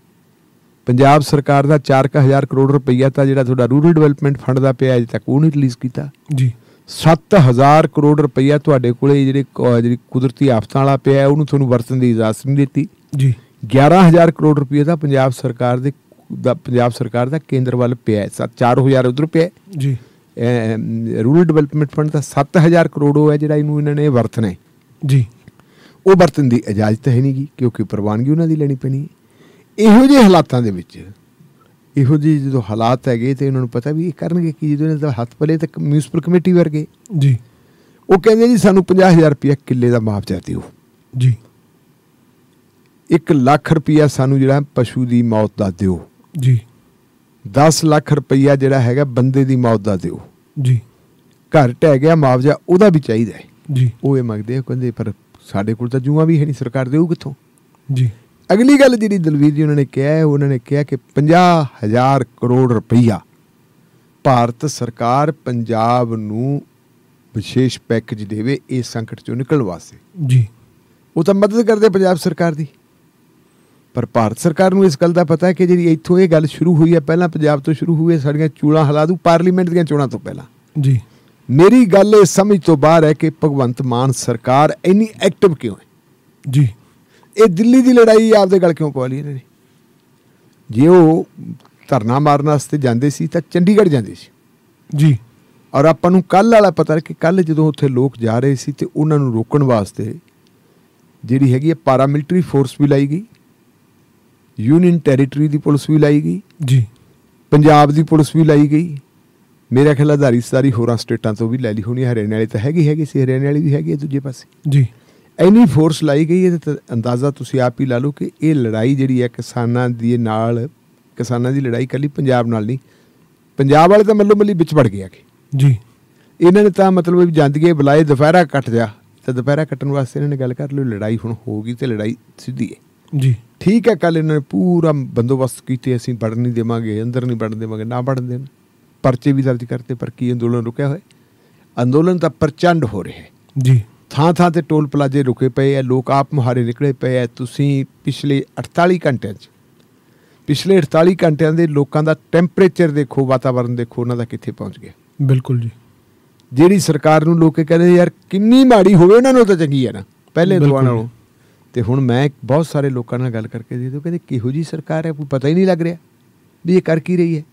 ਪੰਜਾਬ ਸਰਕਾਰ ਦਾ 4000 ਕਰੋੜ ਰੁਪਈਆ ਤਾਂ ਜਿਹੜਾ ਤੁਹਾਡਾ ਰੂਰਲ ਡਿਵੈਲਪਮੈਂਟ ਫੰਡ ਦਾ ਪਿਆ ਅਜੇ ਤੱਕ ਉਹ ਨਹੀਂ ਰਿਲੀਜ਼ ਕੀਤਾ ਜੀ 7000 ਕਰੋੜ ਰੁਪਈਆ ਤੁਹਾਡੇ ਕੋਲੇ ਜਿਹੜੇ ਜਿਹੜੀ ਕੁਦਰਤੀ ਆਫਤਾਂ ਵਾਲਾ ਪਿਆ ਉਹਨੂੰ ਤੁਹਾਨੂੰ ਵਰਤਣ ਦੀ ਇਜਾਜ਼ਤ ਨਹੀਂ ਦਿੱਤੀ ਜੀ 11000 ਕਰੋੜ ਰੁਪਏ ਦਾ ਪੰਜਾਬ ਸਰਕਾਰ ਦੇ ਦਾ ਪੰਜਾਬ ਸਰਕਾਰ ਦਾ ਕੇਂਦਰ ਵੱਲ ਪਿਆ ਹੈ 4000 ਉਧਰ ਪਿਆ ਜੀ ਰੂਰਲ ਡਿਵੈਲਪਮੈਂਟ ਫੰਡ ਦਾ 7000 ਕਰੋੜ ਉਹ ਹੈ ਜਿਹੜਾ ਇਹਨੂੰ ਇਹਨਾਂ ਨੇ ਵਰਤਣਾ ਹੈ ਜੀ ਉਹ ਵਰਤਨ ਦੀ ਇਜਾਜ਼ਤ ਹੈ ਨਹੀਂਗੀ ਕਿਉਂਕਿ ਪ੍ਰਵਾਨਗੀ ਉਹਨਾਂ ਦੀ ਲੈਣੀ ਪੈਣੀ ਇਹੋ ਜਿਹੇ ਹਾਲਾਤਾਂ ਦੇ ਵਿੱਚ ਇਹੋ ਜਿਹੇ ਜਦੋਂ ਹਾਲਾਤ ਹੈਗੇ ਤੇ ਉਹਨਾਂ ਨੂੰ ਪਤਾ ਵੀ ਇਹ ਕਰਨਗੇ ਕੀ ਜਦੋਂ ਇਹਨਾਂ ਦਾ ਹੱਥ ਪਲੇ ਤੱਕ ਮਿਊਨਿਸਪਲ ਕਮੇਟੀ ਵਰਗੇ ਜੀ ਉਹ ਕਹਿੰਦੇ ਜੀ ਸਾਨੂੰ 50000 ਰੁਪਏ ਕਿੱਲੇ ਦਾ ਮੁਆਵਜ਼ਾ ਹੋ ਜੀ 1 ਲੱਖ ਰੁਪਈਆ ਸਾਨੂੰ ਜਿਹੜਾ ਪਸ਼ੂ ਦੀ ਮੌਤ ਦਾ ਦਿਓ ਜੀ 10 ਲੱਖ ਰੁਪਈਆ ਜਿਹੜਾ ਹੈਗਾ ਬੰਦੇ ਦੀ ਮੌਤ ਦਾ ਦਿਓ ਜੀ ਘਰ ਟਹਿ ਗਿਆ ਮੁਆਵਜ਼ਾ ਉਹਦਾ ਵੀ ਚਾਹੀਦਾ ਹੈ ਜੀ ਉਹ ਇਹ ਮੰਗਦੇ ਆ ਕਹਿੰਦੇ ਪਰ ਸਾਡੇ ਕੋਲ ਤਾਂ ਜੂਆ ਵੀ ਹੈ ਨਹੀਂ ਸਰਕਾਰ ਦੇਊ ਕਿੱਥੋਂ ਜੀ ਅਗਲੀ ਗੱਲ ਜਿਹੜੀ ਦਲਵੀਰ ਜੀ ਉਹਨਾਂ ਨੇ ਕਿਹਾ ਹੈ ਉਹਨਾਂ ਨੇ ਕਿਹਾ ਕਿ 50000 ਕਰੋੜ ਰੁਪਈਆ ਭਾਰਤ ਸਰਕਾਰ ਪੰਜਾਬ ਨੂੰ ਵਿਸ਼ੇਸ਼ ਪੈਕੇਜ ਦੇਵੇ ਇਸ ਸੰਕਟ ਚੋਂ ਨਿਕਲਣ ਵਾਸਤੇ ਜੀ ਉਹ ਤਾਂ ਮਦਦ ਕਰਦੇ ਪੰਜਾਬ ਸਰਕਾਰ ਦੀ ਪਰ ਭਾਰਤ ਸਰਕਾਰ ਨੂੰ ਇਸ ਗੱਲ ਦਾ ਪਤਾ ਹੈ ਕਿ ਜਿਹੜੀ ਇੱਥੋਂ ਇਹ ਗੱਲ ਸ਼ੁਰੂ ਹੋਈ ਹੈ ਪਹਿਲਾਂ ਪੰਜਾਬ ਤੋਂ ਸ਼ੁਰੂ ਹੋਈ ਹੈ ਸਾਡੀਆਂ ਚੂਲਾ ਹਲਾ ਦੂ ਪਾਰਲੀਮੈਂਟ ਦੀਆਂ ਚੋਣਾਂ ਤੋਂ ਪਹਿਲਾਂ ਜੀ ਮੇਰੀ ਗੱਲ ਇਹ ਸਮਝ ਤੋਂ ਬਾਹਰ ਹੈ ਕਿ ਭਗਵੰਤ ਮਾਨ ਸਰਕਾਰ ਇੰਨੀ ਐਕਟਿਵ ਕਿਉਂ ਹੈ ਜੀ ਇਹ ਦਿੱਲੀ ਦੀ ਲੜਾਈ ਆਪਦੇ ਗੱਲ ਕਿਉਂ ਪਾ ਲਈ ਇਹਨਾਂ ਜੇ ਉਹ ਧਰਨਾ ਮਾਰਨ ਵਾਸਤੇ ਜਾਂਦੇ ਸੀ ਤਾਂ ਚੰਡੀਗੜ੍ਹ ਜਾਂਦੇ ਸੀ ਜੀ ਔਰ ਆਪਾਂ ਨੂੰ ਕੱਲ ਵਾਲਾ ਪਤਾ ਹੈ ਕਿ ਕੱਲ ਜਦੋਂ ਉੱਥੇ ਲੋਕ ਜਾ ਰਹੇ ਸੀ ਤੇ ਉਹਨਾਂ ਨੂੰ ਰੋਕਣ ਵਾਸਤੇ ਜਿਹੜੀ ਹੈਗੀ ਹੈ ਪੈਰਾਮਿਲਟਰੀ ਫੋਰਸ ਵੀ ਲਾਈ ਗਈ ਯੂਨੀਅਨ ਟੈਰੀਟਰੀ ਦੀ ਪੁਲਿਸ ਵੀ ਲਾਈ ਗਈ ਜੀ ਪੰਜਾਬ ਦੀ ਪੁਲਿਸ ਵੀ ਲਾਈ ਗਈ ਮੇਰੇ ਖਿਆਲ ਆਧਾਰੀ ਸਾਰੀ ਹੋਰਾਂ ਸਟੇਟਾਂ ਤੋਂ ਵੀ ਲੈ ਲਈ ਹੋਣੀ ਹਰਿਆਣੇ ਵਾਲੇ ਤਾਂ ਹੈਗੀ ਹੈਗੀ ਸੀ ਹਰਿਆਣੇ ਵਾਲੀ ਵੀ ਹੈਗੀ ਹੈ ਦੂਜੇ ਪਾਸੇ ਜੀ ਐਨੀ ਫੋਰਸ ਲਾਈ ਗਈ ਹੈ ਤਾਂ ਅੰਦਾਜ਼ਾ ਤੁਸੀਂ ਆਪ ਹੀ ਲਾ ਲਓ ਕਿ ਇਹ ਲੜਾਈ ਜਿਹੜੀ ਹੈ ਕਿਸਾਨਾਂ ਦੀ ਨਾਲ ਕਿਸਾਨਾਂ ਦੀ ਲੜਾਈ ਕੱਲੀ ਪੰਜਾਬ ਨਾਲ ਨਹੀਂ ਪੰਜਾਬ ਵਾਲੇ ਤਾਂ ਮੱਲੋ ਮੱਲੀ ਵਿੱਚ ਵੜ ਗਏ ਕੇ ਜੀ ਇਹਨਾਂ ਨੇ ਤਾਂ ਮਤਲਬ ਜਾਂਦਗੇ ਬੁਲਾਏ ਦੁਪਹਿਰਾ ਕੱਟ ਜਾ ਤੇ ਦੁਪਹਿਰਾ ਕੱਟਣ ਵਾਸਤੇ ਇਹਨਾਂ ਨੇ ਗੱਲ ਕਰ ਲਈ ਲੜਾਈ ਹੁਣ ਹੋ ਗਈ ਤੇ ਲੜਾਈ ਸਿੱਧੀ ਹੈ ਜੀ ਠੀਕ ਹੈ ਕੱਲ ਇਹਨਾਂ ਨੇ ਪੂਰਾ ਬੰਦੋਬਸਤ ਕੀਤੇ ਅਸੀਂ ਵੜ ਨਹੀਂ ਦੇਵਾਂਗੇ ਅੰਦਰ ਨਹੀਂ ਵੜਨ ਦੇਵਾਂਗੇ ਨਾ ਵੜਨ ਦੇਣ ਪਰਚੇ ਵੀ ਦਰਜ ਕਰਤੇ ਪਰ ਕੀ ਅੰਦੋਲਨ ਰੁਕਿਆ ਹੋਇਆ ਅੰਦੋਲਨ ਤਾਂ ਪ੍ਰਚੰਡ ਹੋ ਰਿਹਾ ਹੈ ਜੀ ਥਾਂ ਥਾਂ ਤੇ ਟੋਲ ਪਲਾਜ਼ੇ ਰੁਕੇ ਪਏ ਐ ਲੋਕ ਆਪ ਮੁਹਾਰੇ ਨਿਕਲੇ ਪਏ ਐ ਤੁਸੀਂ ਪਿਛਲੇ 48 ਘੰਟਿਆਂ 'ਚ ਪਿਛਲੇ 48 ਘੰਟਿਆਂ ਦੇ ਲੋਕਾਂ ਦਾ ਟੈਂਪਰੇਚਰ ਦੇਖੋ ਵਾਤਾਵਰਣ ਦੇਖੋ ਉਹਨਾਂ ਦਾ ਕਿੱਥੇ ਪਹੁੰਚ ਗਿਆ ਬਿਲਕੁਲ ਜੀ ਜਿਹੜੀ ਸਰਕਾਰ ਨੂੰ ਲੋਕ ਕਹਿੰਦੇ ਯਾਰ ਕਿੰਨੀ ਮਾੜੀ ਹੋਵੇ ਉਹਨਾਂ ਨੂੰ ਤਾਂ ਚੰਗੀ ਹੈ ਨਾ ਪਹਿਲੇ ਦੁਆ ਨਾਲੋਂ ਤੇ ਹੁਣ ਮੈਂ ਬਹੁਤ ਸਾਰੇ ਲੋਕਾਂ ਨਾਲ ਗੱਲ ਕਰਕੇ ਦੇਖਦੇ ਕਹਿੰਦੇ ਕਿਹੋ ਜੀ ਸਰਕਾਰ ਹੈ ਕੋਈ ਪਤਾ ਹੀ ਨਹੀਂ ਲੱਗ ਰਿਹਾ ਵੀ ਇਹ ਕਰ ਕੀ ਰਹੀ ਹੈ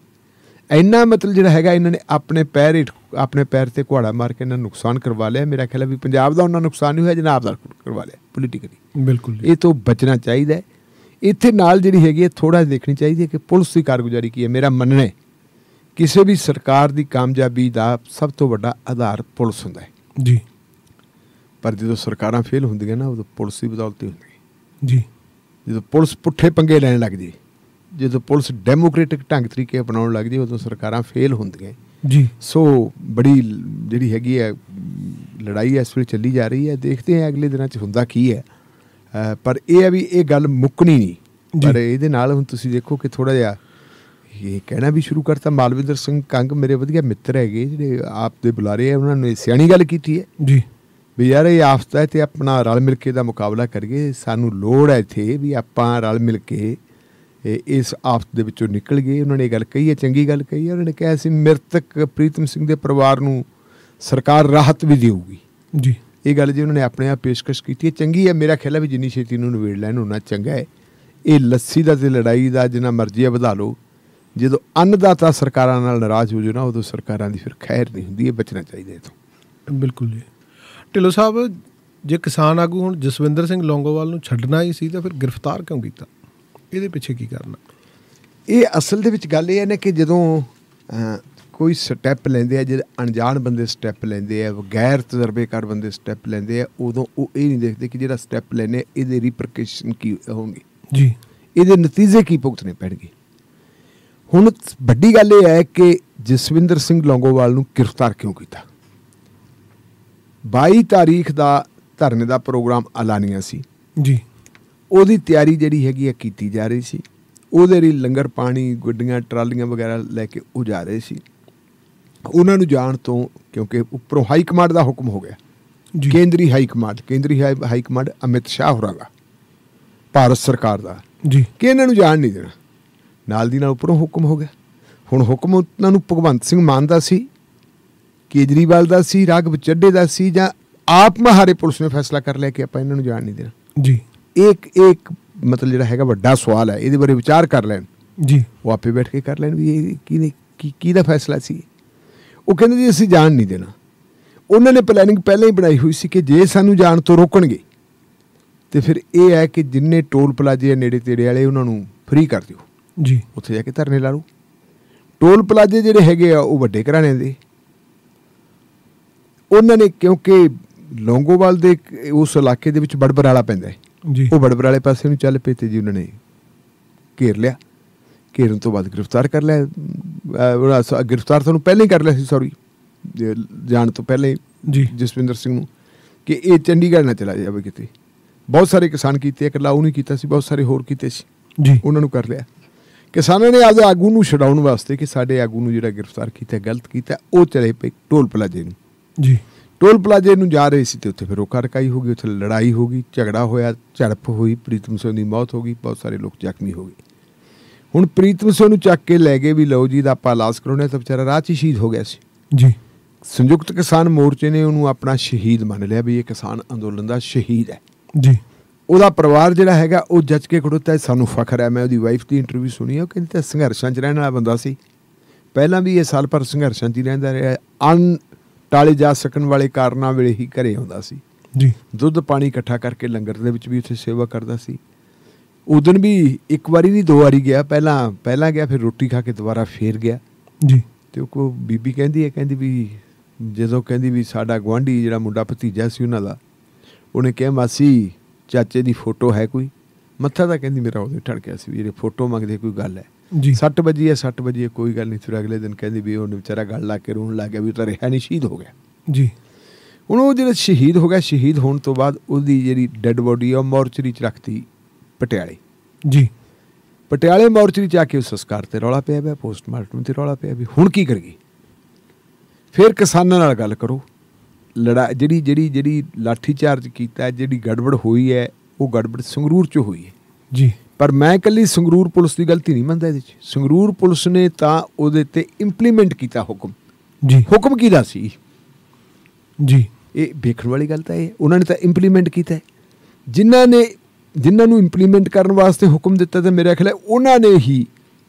ਇੰਨਾ ਮਤਲਬ ਜਿਹੜਾ ਹੈਗਾ ਇਹਨਾਂ ਨੇ ਆਪਣੇ ਪੈਰ ਆਪਣੇ ਪੈਰ ਤੇ ਕੁਹਾੜਾ ਮਾਰ ਕੇ ਇਹਨਾਂ ਨੁਕਸਾਨ ਕਰਵਾ ਲਿਆ ਮੇਰਾ ਖਿਆਲ ਹੈ ਵੀ ਪੰਜਾਬ ਦਾ ਉਹਨਾਂ ਨੁਕਸਾਨ ਨਹੀਂ ਹੋਇਆ ਜਨਾਬ ਦਾ ਕਰਵਾ ਲਿਆ ਪੋਲੀਟੀਕਲੀ ਬਿਲਕੁਲ ਇਹ ਤੋਂ ਬਚਣਾ ਚਾਹੀਦਾ ਇੱਥੇ ਨਾਲ ਜਿਹੜੀ ਹੈਗੀ ਹੈ ਥੋੜਾ ਦੇਖਣੀ ਚਾਹੀਦੀ ਹੈ ਕਿ ਪੁਲਿਸ ਦੀ ਕਾਰਗੁਜ਼ਾਰੀ ਕੀ ਹੈ ਮੇਰਾ ਮੰਨਣਾ ਹੈ ਕਿਸੇ ਵੀ ਸਰਕਾਰ ਦੀ ਕਾਮਯਾਬੀ ਦਾ ਸਭ ਤੋਂ ਵੱਡਾ ਆਧਾਰ ਪੁਲਿਸ ਹੁੰਦਾ ਹੈ ਜੀ ਪਰ ਜਦੋਂ ਸਰਕਾਰਾਂ ਫੇਲ ਹੁੰਦੀਆਂ ਨਾ ਉਦੋਂ ਪੁਲਿਸ ਵੀ ਬਦਲਦੀ ਹੁੰਦੀ ਹੁੰਦੀ ਜੀ ਜਦੋਂ ਪੁਲਿਸ ਪੁੱਠੇ ਪੰਗੇ ਲੈਣ ਲੱਗ ਜੇ ਜਦੋਂ ਪੁਲਿਸ ਡੈਮੋਕ੍ਰੈਟਿਕ ਢੰਗ ਤਰੀਕੇ ਅਪਣਾਉਣ ਲੱਗ ਜੇ ਉਦੋਂ ਸਰਕਾਰਾਂ ਫੇਲ ਹੁੰਦੀਆਂ ਜੀ ਸੋ ਬੜੀ ਜਿਹੜੀ ਹੈਗੀ ਹੈ ਲੜਾਈ ਇਸ ਵੇਲੇ ਚੱਲੀ ਜਾ ਰਹੀ ਹੈ ਦੇਖਦੇ ਹਾਂ ਅਗਲੇ ਦਿਨਾਂ 'ਚ ਹੁੰਦਾ ਕੀ ਹੈ ਪਰ ਇਹ ਹੈ ਵੀ ਇਹ ਗੱਲ ਮੁੱਕਣੀ ਨਹੀਂ ਪਰ ਇਹਦੇ ਨਾਲ ਹੁਣ ਤੁਸੀਂ ਦੇਖੋ ਕਿ ਥੋੜਾ ਜਿਹਾ ਇਹ ਕਹਿਣਾ ਵੀ ਸ਼ੁਰੂ ਕਰਤਾ ਮਾਲਵਿੰਦਰ ਸਿੰਘ ਕੰਗ ਮੇਰੇ ਵਧੀਆ ਮਿੱਤਰ ਹੈਗੇ ਜਿਹੜੇ ਆਪ ਦੇ ਬੁਲਾਰੇ ਆ ਉਹਨਾਂ ਨੇ ਸਿਆਣੀ ਗੱਲ ਕੀਤੀ ਹੈ ਜੀ ਵੀ ਯਾਰ ਇਹ ਆਫਤ ਹੈ ਤੇ ਆਪਣਾ ਰਲ ਮਿਲ ਕੇ ਦਾ ਮੁਕਾਬਲਾ ਕਰੀਏ ਸਾਨੂੰ ਲੋੜ ਹੈ ਇਥੇ ਵੀ ਆਪਾਂ ਰਲ ਮਿਲ ਕੇ ਇਸ ਆਫਤ ਦੇ ਵਿੱਚੋਂ ਨਿਕਲ ਗਏ ਉਹਨਾਂ ਨੇ ਇਹ ਗੱਲ ਕਹੀ ਹੈ ਚੰਗੀ ਗੱਲ ਕਹੀ ਹੈ ਉਹਨਾਂ ਨੇ ਕਿਹਾ ਸੀ ਮਿਰਤਕ ਪ੍ਰੀਤਮ ਸਿੰਘ ਦੇ ਪਰਿਵਾਰ ਨੂੰ ਸਰਕਾਰ ਰਾਹਤ ਵੀ ਦੇਊਗੀ ਜੀ ਇਹ ਗੱਲ ਜੀ ਉਹਨਾਂ ਨੇ ਆਪਣੇ ਆਪ ਪੇਸ਼ਕਸ਼ ਕੀਤੀ ਹੈ ਚੰਗੀ ਹੈ ਮੇਰਾ ਖਿਆਲ ਹੈ ਵੀ ਜਿੰਨੀ ਛੇਤੀ ਨੂੰ ਨਵੇੜ ਲੈਣ ਉਹਨਾਂ ਚੰਗਾ ਹੈ ਇਹ ਲੱਸੀ ਦਾ ਤੇ ਲੜਾਈ ਦਾ ਜਿੰਨਾ ਮਰਜ਼ੀ ਹੈ ਵਧਾ ਲਓ ਜਦੋਂ ਅੰਨਦਾਤਾ ਸਰਕਾਰਾਂ ਨਾਲ ਨਾਰਾਜ਼ ਹੋ ਜੂ ਨਾ ਉਦੋਂ ਸਰਕਾਰਾਂ ਦੀ ਫਿਰ ਖੈਰ ਨਹੀਂ ਹੁੰਦੀ ਇਹ ਬਚਣਾ ਚਾਹੀਦਾ ਇਹ ਤੋਂ ਬਿਲਕੁਲ ਜੀ ਢਿੱਲੋ ਸਾਹਿਬ ਜੇ ਕਿਸਾਨ ਆਗੂ ਹੁਣ ਜਸਵਿੰਦਰ ਸਿੰਘ ਲੌਂਗੋਵਾਲ ਨੂੰ ਛੱਡਣਾ ਹੀ ਸੀ ਤਾਂ ਫਿਰ ਗ੍ਰਿਫਤਾਰ ਕਿਉਂ ਕੀਤਾ ਇਹਦੇ ਪਿੱਛੇ ਕੀ ਕਰਨਾ ਇਹ ਅਸਲ ਦੇ ਵਿੱਚ ਗੱਲ ਇਹ ਹੈ ਨੇ ਕਿ ਜਦੋਂ ਕੋਈ ਸਟੈਪ ਲੈਂਦੇ ਆ ਜਦ ਅਣਜਾਣ ਬੰਦੇ ਸਟੈਪ ਲੈਂਦੇ ਆ ਬਗੈਰ ਤਜਰਬੇਕਾਰ ਬੰਦੇ ਸਟੈਪ ਲੈਂਦੇ ਆ ਉਦੋਂ ਉਹ ਇਹ ਨਹੀਂ ਦੇਖਦੇ ਕਿ ਜਿਹੜਾ ਸਟੈਪ ਲੈਨੇ ਇਹਦੇ ਰਿਪਰਕੇਸ਼ਨ ਕੀ ਹੋਣਗੇ ਜੀ ਇਹਦੇ ਨਤੀਜੇ ਕੀ ਭੁਗਤਨੇ ਪੈਣਗੇ ਹੁਣ ਵੱਡੀ ਗੱਲ ਇਹ ਹੈ ਕਿ ਜਸਵਿੰਦਰ ਸਿੰਘ ਲੌਂਗੋਵਾਲ ਨੂੰ ਗ੍ਰਿਫਤਾਰ ਕਿਉਂ ਕੀਤਾ 22 ਤਾਰੀਖ ਦਾ ਧਰਨੇ ਦਾ ਪ੍ਰੋਗਰਾਮ ਐਲਾਨਿਆ ਸੀ ਜੀ ਉਹਦੀ ਤਿਆਰੀ ਜਿਹੜੀ ਹੈਗੀ ਹੈ ਕੀਤੀ ਜਾ ਰਹੀ ਸੀ ਉਹਦੇ ਲਈ ਲੰਗਰ ਪਾਣੀ ਗੁੱਡੀਆਂ ਟਰਾਲੀਆਂ ਵਗੈਰਾ ਲੈ ਕੇ ਉਹ ਜਾ ਰਹੇ ਸੀ ਉਹਨਾਂ ਨੂੰ ਜਾਣ ਤੋਂ ਕਿਉਂਕਿ ਉੱਪਰੋਂ ਹਾਈ ਕਮਾਂਡ ਦਾ ਹੁਕਮ ਹੋ ਗਿਆ ਜੀ ਕੇਂਦਰੀ ਹਾਈ ਕਮਾਂਡ ਕੇਂਦਰੀ ਹਾਈ ਕਮਾਂਡ ਅਮਿਤ ਸ਼ਾਹ ਹੋਰਾਂ ਦਾ ਭਾਰਤ ਸਰਕਾਰ ਦਾ ਜੀ ਕਿ ਇਹਨਾਂ ਨੂੰ ਜਾਣ ਨਹੀਂ ਦੇਣਾ ਨਾਲ ਦੀ ਨਾਲ ਉੱਪਰੋਂ ਹੁਕਮ ਹੋ ਗਿਆ ਹੁਣ ਹੁਕਮ ਉਹਨਾਂ ਨੂੰ ਭਗਵੰਤ ਸਿੰਘ ਮਾਨ ਦਾ ਸੀ ਕੇਜਰੀਵਾਲ ਦਾ ਸੀ ਰਾਘਵ ਚੱਡੇ ਦਾ ਸੀ ਜਾਂ ਆਪ ਮਹਾਰੇ ਪੁਲਿਸ ਨੇ ਫੈਸਲਾ ਕਰ ਲਿਆ ਕਿ ਆਪਾਂ ਇਹਨਾਂ ਨੂੰ ਜਾਣ ਨਹੀਂ ਦੇਣਾ ਜੀ ਇੱਕ ਇੱਕ ਮਤਲਬ ਜਿਹੜਾ ਹੈਗਾ ਵੱਡਾ ਸਵਾਲ ਹੈ ਇਹਦੇ ਬਾਰੇ ਵਿਚਾਰ ਕਰ ਲੈਣ ਜੀ ਉਹ ਆਪੇ ਬੈਠ ਕੇ ਕਰ ਲੈਣ ਵੀ ਇਹ ਕੀ ਕੀ ਕੀ ਦਾ ਫੈਸਲਾ ਸੀ ਉਹ ਕਹਿੰਦੇ ਜੀ ਅਸੀਂ ਜਾਣ ਨਹੀਂ ਦੇਣਾ ਉਹਨਾਂ ਨੇ ਪਲੈਨਿੰਗ ਪਹਿਲਾਂ ਹੀ ਬਣਾਈ ਹੋਈ ਸੀ ਕਿ ਜੇ ਸਾਨੂੰ ਜਾਣ ਤੋਂ ਰੋਕਣਗੇ ਤੇ ਫਿਰ ਇਹ ਹੈ ਕਿ ਜਿੰਨੇ ਟੋਲ ਪਲਾਜ਼ੇ ਨੇੜੇ ਤੇੜੇ ਵਾਲੇ ਉਹਨਾਂ ਨੂੰ ਫ੍ਰੀ ਕਰ ਦਿਓ ਜੀ ਉੱਥੇ ਜਾ ਕੇ ਧਰਨੇ ਲਾ ਲਓ ਟੋਲ ਪਲਾਜ਼ੇ ਜਿਹੜੇ ਹੈਗੇ ਆ ਉਹ ਵੱਡੇ ਘਰਾਣੇ ਦੇ ਉਹਨਾਂ ਨੇ ਕਿਉਂਕਿ ਲੋਂਗੋਵਾਲ ਦੇ ਉਸ ਇਲਾਕੇ ਦੇ ਵਿੱਚ ਬੜਬਰਾਲਾ ਪੈਂਦਾ ਹੈ ਜੀ ਉਹ ਬੜਬਰਾਲੇ ਪਾਸੇ ਨੂੰ ਚੱਲ ਪਏ ਤੇ ਜੀ ਉਹਨਾਂ ਨੇ ਘੇਰ ਲਿਆ ਘੇਰਨ ਤੋਂ ਬਾਅਦ ਗ੍ਰਿਫਤਾਰ ਕਰ ਲਿਆ ਉਹਨਾਂ ਗ੍ਰਿਫਤਾਰ ਤੁਹਾਨੂੰ ਪਹਿਲਾਂ ਹੀ ਕਰ ਲਿਆ ਸੀ ਸੌਰੀ ਜਾਣ ਤੋਂ ਪਹਿਲੇ ਜੀ ਜਸਵਿੰਦਰ ਸਿੰਘ ਨੂੰ ਕਿ ਇਹ ਚੰਡੀਗੜ੍ਹ ਨਾ ਚਲਾ ਜਾਵੇ ਕਿਤੇ ਬਹੁਤ ਸਾਰੇ ਕਿਸਾਨ ਕੀਤੇ ਇਕੱਲਾ ਉਹ ਨਹੀਂ ਕੀਤਾ ਸੀ ਬਹੁਤ ਸਾਰੇ ਹੋਰ ਕੀਤੇ ਸੀ ਜੀ ਉਹਨਾਂ ਨੂੰ ਕਰ ਲਿਆ ਕਿਸਾਨਾਂ ਨੇ ਆਪਦੇ ਆਗੂ ਨੂੰ ਛਡਾਉਣ ਵਾਸਤੇ ਕਿ ਸਾਡੇ ਆਗੂ ਨੂੰ ਜਿਹੜਾ ਗ੍ਰਿਫਤਾਰ ਕੀਤਾ ਗਲਤ ਕੀਤਾ ਉਹ ਚਲੇ ਪਏ ਟੋਲ ਪਲਾਜੇ ਨੂੰ ਜੀ ਟੋਲ ਪਲਾਜ਼ੇ ਨੂੰ ਜਾ ਰਹੇ ਸੀ ਤੇ ਉੱਥੇ ਫਿਰ ਰੋਕਾ ਰਕਾਈ ਹੋ ਗਈ ਉੱਥੇ ਲੜਾਈ ਹੋ ਗਈ ਝਗੜਾ ਹੋਇਆ ਝੜਪ ਹੋਈ ਪ੍ਰੀਤਮ ਸਿੰਘ ਦੀ ਮੌਤ ਹੋ ਗਈ ਬਹੁਤ ਸਾਰੇ ਲੋਕ ਜ਼ਖਮੀ ਹੋ ਗਏ ਹੁਣ ਪ੍ਰੀਤਮ ਸਿੰਘ ਨੂੰ ਚੱਕ ਕੇ ਲੈ ਗਏ ਵੀ ਲਓ ਜੀ ਦਾ ਆਪਾਂ ਲਾਸ ਕਰਾਉਣੇ ਤਾਂ ਵਿਚਾਰਾ ਰਾਹ 'ਚ ਸ਼ਹੀਦ ਹੋ ਗਿਆ ਸੀ ਜੀ ਸੰਯੁਕਤ ਕਿਸਾਨ ਮੋਰਚੇ ਨੇ ਉਹਨੂੰ ਆਪਣਾ ਸ਼ਹੀਦ ਮੰਨ ਲਿਆ ਵੀ ਇਹ ਕਿਸਾਨ ਅੰਦੋਲਨ ਦਾ ਸ਼ਹੀਦ ਹੈ ਜੀ ਉਹਦਾ ਪਰਿਵਾਰ ਜਿਹੜਾ ਹੈਗਾ ਉਹ ਜੱਜ ਕੇ ਖੜੋਤਾ ਹੈ ਸਾਨੂੰ ਫਖਰ ਹੈ ਮੈਂ ਉਹਦੀ ਵਾਈਫ ਦੀ ਇੰਟਰਵਿਊ ਸੁਣੀ ਉਹ ਕਹਿੰਦੀ ਤਾਂ ਸੰਘਰਸ਼ਾਂ 'ਚ ਰਹਿਣ ਵਾਲਾ ਬੰਦਾ ਸੀ ਪਹਿਲਾਂ ਵੀ ਇਹ ਸਾਲ ਪਰ ਸੰਘਰਸ਼ਾਂ 'ਚ ਹੀ ਰਹਿੰਦਾ ਰਿਹਾ ਅਨ ਟਾਲੇ ਜਾ ਸਕਣ ਵਾਲੇ ਕਾਰਨਾਂ ਵੇਲੇ ਹੀ ਘਰੇ ਆਉਂਦਾ ਸੀ ਜੀ ਦੁੱਧ ਪਾਣੀ ਇਕੱਠਾ ਕਰਕੇ ਲੰਗਰ ਦੇ ਵਿੱਚ ਵੀ ਉੱਥੇ ਸੇਵਾ ਕਰਦਾ ਸੀ ਉਦੋਂ ਵੀ ਇੱਕ ਵਾਰੀ ਨਹੀਂ ਦੋ ਵਾਰੀ ਗਿਆ ਪਹਿਲਾਂ ਪਹਿਲਾਂ ਗਿਆ ਫਿਰ ਰੋਟੀ ਖਾ ਕੇ ਦੁਬਾਰਾ ਫੇਰ ਗਿਆ ਜੀ ਤੇ ਉਹ ਕੋ ਬੀਬੀ ਕਹਿੰਦੀ ਹੈ ਕਹਿੰਦੀ ਵੀ ਜਦੋਂ ਕਹਿੰਦੀ ਵੀ ਸਾਡਾ ਗਵਾਂਢੀ ਜਿਹੜਾ ਮੁੰਡਾ ਭਤੀਜਾ ਸੀ ਉਹਨਾਂ ਦਾ ਉਹਨੇ ਕਿਹਾ ਮਾਸੀ ਚਾਚੇ ਦੀ ਫੋਟੋ ਹੈ ਕੋਈ ਮੱਥਾ ਤਾਂ ਕਹਿੰਦੀ ਮੇਰਾ ਉਹਦੇ ਠੜ ਗਿਆ ਸੀ ਵੀ ਇਹ ਫੋਟੋ ਮੰਗਦੇ ਕੋਈ ਗੱਲ ਹੈ ਜੀ 60 ਵਜੇ ਹੈ 60 ਵਜੇ ਕੋਈ ਗੱਲ ਨਹੀਂ ਫਿਰ ਅਗਲੇ ਦਿਨ ਕਹਿੰਦੀ ਵੀ ਉਹਨੇ ਵਿਚਾਰਾ ਗੱਲ ਲਾ ਕੇ ਰੋਣ ਲੱਗ ਗਿਆ ਵੀ ਤਾਂ ਰਹਿਣੀ ਨਹੀਂ ਸ਼ਹੀਦ ਹੋ ਗਿਆ ਜੀ ਹੁਣ ਉਹ ਜਿਹੜਾ ਸ਼ਹੀਦ ਹੋ ਗਿਆ ਸ਼ਹੀਦ ਹੋਣ ਤੋਂ ਬਾਅਦ ਉਹਦੀ ਜਿਹੜੀ ਡੈੱਡ ਬੋਡੀ ਆ ਮੌਰਚਰੀ ਚ ਰੱਖਤੀ ਪਟਿਆਲੇ ਜੀ ਪਟਿਆਲੇ ਮੌਰਚਰੀ ਚ ਆ ਕੇ ਉਸ ਸੰਸਕਾਰ ਤੇ ਰੌਲਾ ਪਿਆ ਪਿਆ ਪੋਸਟਮਾਰਟਮ ਤੇ ਰੌਲਾ ਪਿਆ ਵੀ ਹੁਣ ਕੀ ਕਰਗੇ ਫਿਰ ਕਿਸਾਨਾਂ ਨਾਲ ਗੱਲ ਕਰੋ ਲੜਾ ਜਿਹੜੀ ਜਿਹੜੀ ਜਿਹੜੀ ਲਾਠੀ ਚਾਰਜ ਕੀਤਾ ਜਿਹੜੀ ਗੜਬੜ ਹੋਈ ਹੈ ਉਹ ਗੜਬੜ ਸੰਗਰੂਰ ਚ ਹੋਈ ਹੈ ਜੀ ਪਰ ਮੈਂ ਇਕੱਲੀ ਸੰਗਰੂਰ ਪੁਲਿਸ ਦੀ ਗਲਤੀ ਨਹੀਂ ਮੰਨਦਾ ਇਹਦੇ 'ਚ ਸੰਗਰੂਰ ਪੁਲਿਸ ਨੇ ਤਾਂ ਉਹਦੇ ਤੇ ਇੰਪਲੀਮੈਂਟ ਕੀਤਾ ਹੁਕਮ ਜੀ ਹੁਕਮ ਕੀਤਾ ਸੀ ਜੀ ਇਹ ਵੇਖਣ ਵਾਲੀ ਗੱਲ ਤਾਂ ਇਹ ਉਹਨਾਂ ਨੇ ਤਾਂ ਇੰਪਲੀਮੈਂਟ ਕੀਤਾ ਜਿਨ੍ਹਾਂ ਨੇ ਜਿਨ੍ਹਾਂ ਨੂੰ ਇੰਪਲੀਮੈਂਟ ਕਰਨ ਵਾਸਤੇ ਹੁਕਮ ਦਿੱਤਾ ਤੇ ਮੇਰੇ ਖਿਆਲ ਉਹਨਾਂ ਨੇ ਹੀ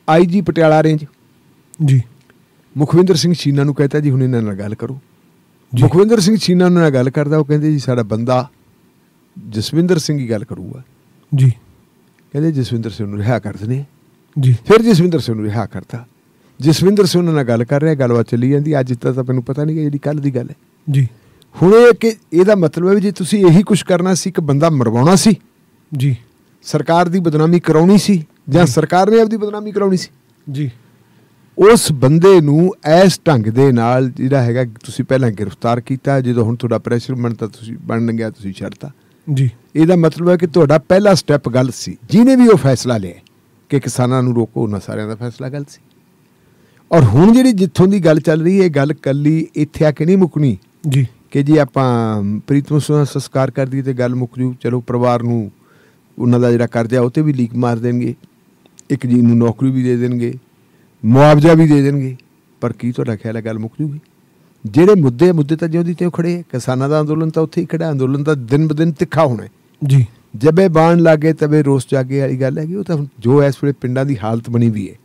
ਆਈਜੀ ਪਟਿਆਲਾ ਰੇਂਜ ਜੀ ਮੁਖਵਿੰਦਰ ਸਿੰਘ ਛੀਨਾ ਨੂੰ ਕਹਿੰਦਾ ਜੀ ਹੁਣ ਇਹਨਾਂ ਨਾਲ ਗੱਲ ਕਰੋ ਮੁਖਵਿੰਦਰ ਸਿੰਘ ਛੀਨਾ ਨਾਲ ਗੱਲ ਕਰਦਾ ਉਹ ਕਹਿੰਦੇ ਜੀ ਸਾਡਾ ਬੰਦਾ ਜਸਵਿੰਦਰ ਸਿੰਘ ਹੀ ਗੱਲ ਕਰੂਗਾ ਜੀ ਕਹਿੰਦੇ ਜਸਵਿੰਦਰ ਸਿੰਘ ਨੂੰ ਰਿਹਾ ਕਰ ਨੇ ਜੀ ਫਿਰ ਜਸਵਿੰਦਰ ਸਿੰਘ ਨੂੰ ਰਿਹਾ ਕਰਤਾ ਜਸਵਿੰਦਰ ਸਿੰਘ ਉਹਨਾਂ ਨਾਲ ਗੱਲ ਕਰ ਰਿਹਾ ਗੱਲਬਾਤ ਚੱਲੀ ਜਾਂਦੀ ਅੱਜ ਤੱਕ ਤਾਂ ਮੈਨੂੰ ਪਤਾ ਨਹੀਂ ਕਿ ਜਿਹੜੀ ਕੱਲ ਦੀ ਗੱਲ ਹੈ ਜੀ ਹੁਣ ਇਹ ਕਿ ਇਹਦਾ ਮਤਲਬ ਹੈ ਵੀ ਜੇ ਤੁਸੀਂ ਇਹੀ ਕੁਝ ਕਰਨਾ ਸੀ ਇੱਕ ਬੰਦਾ ਮਰਵਾਉਣਾ ਸੀ ਜੀ ਸਰਕਾਰ ਦੀ ਬਦਨਾਮੀ ਕਰਾਉਣੀ ਸੀ ਜਾਂ ਸਰਕਾਰ ਨੇ ਆਪਦੀ ਬਦਨਾਮੀ ਕਰਾਉਣੀ ਸੀ ਜੀ ਉਸ ਬੰਦੇ ਨੂੰ ਐਸ ਢੰਗ ਦੇ ਨਾਲ ਜਿਹੜਾ ਹੈਗਾ ਤੁਸੀਂ ਪਹਿਲਾਂ ਗ੍ਰਿਫਤਾਰ ਕੀਤਾ ਜਦੋਂ ਹੁਣ ਤੁਹਾਡਾ ਪ੍ਰੈਸ਼ਰ ਬਣਦਾ ਤੁਸੀਂ ਬਣ ਗਿਆ ਤੁਸੀਂ ਛੱਡਤਾ ਜੀ ਇਹਦਾ ਮਤਲਬ ਹੈ ਕਿ ਤੁਹਾਡਾ ਪਹਿਲਾ ਸਟੈਪ ਗਲਤ ਸੀ ਜਿਨੇ ਵੀ ਉਹ ਫੈਸਲਾ ਲਿਆ ਕਿ ਕਿਸਾਨਾਂ ਨੂੰ ਰੋਕੋ ਉਹਨਾਂ ਸਾਰਿਆਂ ਦਾ ਫੈਸਲਾ ਗਲਤ ਸੀ ਔਰ ਹੁਣ ਜਿਹੜੀ ਜਿੱਥੋਂ ਦੀ ਗੱਲ ਚੱਲ ਰਹੀ ਹੈ ਇਹ ਗੱਲ ਕੱਲੀ ਇੱਥੇ ਆ ਕੇ ਨਹੀਂ ਮੁਕਣੀ ਜੀ ਕਿ ਜੀ ਆਪਾਂ ਪ੍ਰੀਤਮ ਸੁਣਾ ਸੰਸਕਾਰ ਕਰ ਦਈਏ ਤੇ ਗੱਲ ਮੁੱਕ ਜੂ ਚਲੋ ਪਰਿਵਾਰ ਨੂੰ ਉਹਨਾਂ ਦਾ ਜਿਹੜਾ ਕਰਜ਼ਾ ਉਹ ਤੇ ਵੀ ਲੀਕ ਮਾਰ ਦੇਣਗੇ ਇੱਕ ਜੀ ਨੂੰ ਨੌਕਰੀ ਵੀ ਦੇ ਦੇਣਗੇ ਮੁਆਵਜ਼ਾ ਵੀ ਦੇ ਦੇਣਗੇ ਪਰ ਕੀ ਤੁਹਾਡਾ ਖਿਆਲ ਹੈ ਗੱਲ ਮੁੱਕ ਜੂਗੀ ਜਿਹੜੇ ਮੁੱਦੇ ਮੁੱਦੇ ਤਾਂ ਜਿਉਂਦੀ ਤੇ ਖੜੇ ਕਿਸਾਨਾਂ ਦਾ ਅੰਦੋਲਨ ਤਾਂ ਉੱਥੇ ਹੀ ਖੜਾ ਅੰਦੋਲਨ ਤਾਂ ਦਿਨ ਦਿਨ ਤਿੱਖਾ ਹੋਣਾ ਜੀ ਜਬੇ ਬਾਣ ਲਾਗੇ ਤਬੇ ਰੋਸ ਜਾਗੇ ਵਾਲੀ ਗੱਲ ਹੈਗੀ ਉਹ ਤਾਂ ਜੋ ਇਸ ਵੇਲੇ ਪਿੰਡਾਂ ਦੀ ਹਾਲਤ ਬਣੀ ਵੀ ਹੈ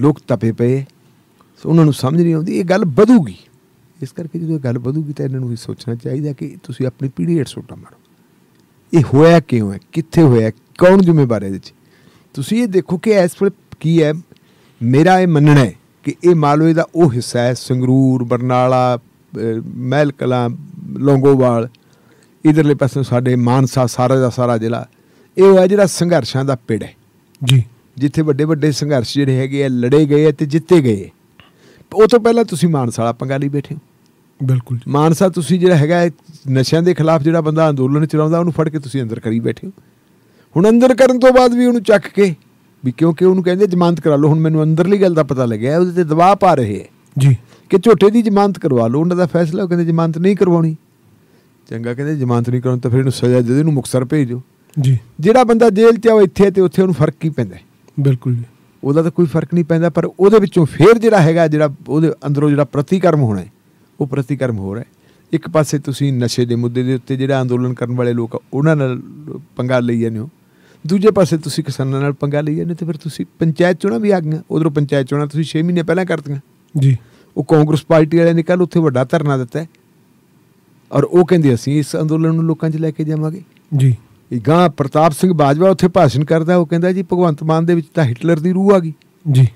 ਲੋਕ ਤਪੇ ਪਏ ਸੋ ਉਹਨਾਂ ਨੂੰ ਸਮਝ ਨਹੀਂ ਆਉਂਦੀ ਇਹ ਗੱਲ ਵਧੂਗੀ ਇਸ ਕਰਕੇ ਜਦੋਂ ਇਹ ਗੱਲ ਵਧੂਗੀ ਤਾਂ ਇਹਨਾਂ ਨੂੰ ਵੀ ਸੋਚਣਾ ਚਾਹੀਦਾ ਕਿ ਤੁਸੀਂ ਆਪਣੀ ਪੀੜ੍ਹੀ ਹੇਠ ਸੋਟਾ ਮਾਰੋ ਇਹ ਹੋਇਆ ਕਿਉਂ ਹੈ ਕਿੱਥੇ ਹੋਇਆ ਕੌਣ ਜ਼ਿੰਮੇਵਾਰ ਹੈ ਇਹਦੇ 'ਚ ਤੁਸੀਂ ਇਹ ਦੇਖੋ ਕਿ ਇਸ ਵੇਲੇ ਕੀ ਹੈ ਮੇਰਾ ਇਹ ਮੰਨਣਾ ਹੈ ਕਿ ਇਹ ਮਾਲਵੇ ਦਾ ਉਹ ਹਿੱਸਾ ਹੈ ਸੰਗਰੂਰ ਬਰਨਾਲਾ ਮਹਿਲ ਕਲਾਂ ਲੋਂਗੋਵਾਲ ਇਧਰਲੇ ਪਾਸੇ ਸਾਡੇ ਮਾਨਸਾ ਸਾਰਾ ਦਾ ਸਾਰਾ ਜ਼ਿਲ੍ਹਾ ਇਹ ਉਹ ਹੈ ਜਿਹੜਾ ਸੰਘਰਸ਼ਾਂ ਦਾ ਪਿੜ ਹੈ ਜੀ ਜਿੱਥੇ ਵੱਡੇ ਵੱਡੇ ਸੰਘਰਸ਼ ਜਿਹੜੇ ਹੈਗੇ ਆ ਲੜੇ ਗਏ ਤੇ ਜਿੱਤੇ ਗਏ ਉਹ ਤੋਂ ਪਹਿਲਾਂ ਤੁਸੀਂ ਮਾਨਸਾ ਵਾਲਾ ਪੰਗਾ ਲਈ ਬੈਠੇ ਹੋ ਬਿਲਕੁਲ ਮਾਨਸਾ ਤੁਸੀਂ ਜਿਹੜਾ ਹੈਗਾ ਨਸ਼ਿਆਂ ਦੇ ਖਿਲਾਫ ਜਿਹੜਾ ਬੰਦਾ ਅੰਦੋਲਨ ਚਲਾਉਂਦਾ ਉਹਨੂੰ ਫੜ ਕੇ ਤੁਸੀਂ ਅੰਦਰ ਕਰੀ ਬੈਠੇ ਹੋ ਹੁਣ ਅੰਦਰ ਕਰਨ ਤੋਂ ਬਾਅਦ ਵੀ ਉਹਨੂੰ ਚੱਕ ਕੇ ਵੀ ਕਿਉਂਕਿ ਉਹਨੂੰ ਕਹਿੰਦੇ ਜ਼ਮਾਨਤ ਕਰਾ ਲਓ ਹੁਣ ਮੈਨੂੰ ਅੰਦਰਲੀ ਗੱਲ ਦਾ ਪਤਾ ਲੱਗਿਆ ਉਹਦੇ ਤੇ ਦਬਾਅ ਪਾ ਰਹੇ ਹੈ ਜੀ ਕਿ ਝੋਟੇ ਦੀ ਜ਼ਮਾਨਤ ਕਰਵਾ ਲਓ ਉਹਨਾਂ ਦਾ ਫੈਸਲਾ ਉਹ ਕਹਿੰਦੇ ਜ਼ਮਾਨਤ ਨਹੀਂ ਕਰਵਾਉਣੀ ਚੰਗਾ ਕਹਿੰਦੇ ਜ਼ਮਾਨਤ ਨਹੀਂ ਕਰਾਉਣ ਤਾਂ ਫਿਰ ਇਹਨੂੰ ਸਜ਼ਾ ਦੇ ਦੇ ਇਹਨੂੰ ਮੁਕਸਰ ਭੇਜੋ ਜੀ ਜਿਹੜਾ ਬੰਦਾ ਜੇਲ੍ਹ 'ਚ ਆ ਇੱਥੇ ਤੇ ਉੱਥੇ ਉਹਨੂੰ ਫਰਕ ਕੀ ਪੈਂਦਾ ਬਿਲਕੁਲ ਜੀ ਉਹਦਾ ਤਾਂ ਕੋਈ ਫਰਕ ਨਹੀਂ ਪੈਂਦਾ ਪਰ ਉਹਦੇ ਵਿੱਚੋਂ ਫੇਰ ਜਿਹੜਾ ਹੈਗਾ ਜਿਹੜਾ ਉਹਦੇ ਅੰਦਰੋਂ ਜਿਹੜਾ ਪ੍ਰਤੀਕਰਮ ਹੋਣਾ ਹੈ ਉਹ ਪ੍ਰਤੀਕਰਮ ਹੋ ਰਿਹਾ ਹੈ ਇੱਕ ਪਾਸੇ ਤੁਸੀਂ ਨਸ਼ੇ ਦੇ ਮੁੱਦੇ ਦੇ ਉੱਤੇ ਜਿਹੜਾ ਅੰਦੋਲਨ ਕਰਨ ਵਾਲੇ ਲੋਕ ਉਹਨਾਂ ਨਾਲ ਪੰਗਾ ਲਈ ਜਾਂਦੇ ਹੋ ਦੂਜੇ ਪਾਸੇ ਤੁਸੀਂ ਕਿਸਾਨਾਂ ਨਾਲ ਪੰਗਾ ਲਈ ਜਾਂਦੇ ਤੇ ਫਿਰ ਤੁਸੀਂ ਪੰਚਾਇਤ ਚੋਣਾਂ ਵੀ ਆ ਗਈਆਂ ਉਧਰੋਂ ਪੰਚਾਇਤ ਚੋਣਾਂ ਤੁਸੀਂ 6 ਮਹੀਨੇ ਪਹਿਲਾਂ ਕਰਤੀਆਂ ਜੀ ਉਹ ਕਾਂਗਰਸ ਪਾਰਟੀ ਵਾਲਿਆਂ ਨੇ ਕੱਲ ਉੱਥੇ ਵੱਡਾ ਧਰਨਾ ਦਿੱਤਾ ਔਰ ਉਹ ਕਹਿੰਦੇ ਅਸੀਂ ਇਸ ਅੰਦੋਲਨ ਨੂੰ ਲੋਕਾਂ 'ਚ ਲੈ ਕੇ ਜਾਵਾਂਗੇ ਜੀ ਗਾਂ ਪ੍ਰਤਾਪ ਸਿੰਘ ਬਾਜਵਾ ਉੱਥੇ ਭਾਸ਼ਣ ਕਰਦਾ ਉਹ ਕਹਿੰਦਾ ਜੀ ਭਗਵੰਤ ਮਾਨ ਦੇ ਵਿੱਚ ਤਾਂ ਹਿਟਲਰ ਦੀ ਰੂਹ ਆ ਗਈ ਜੀ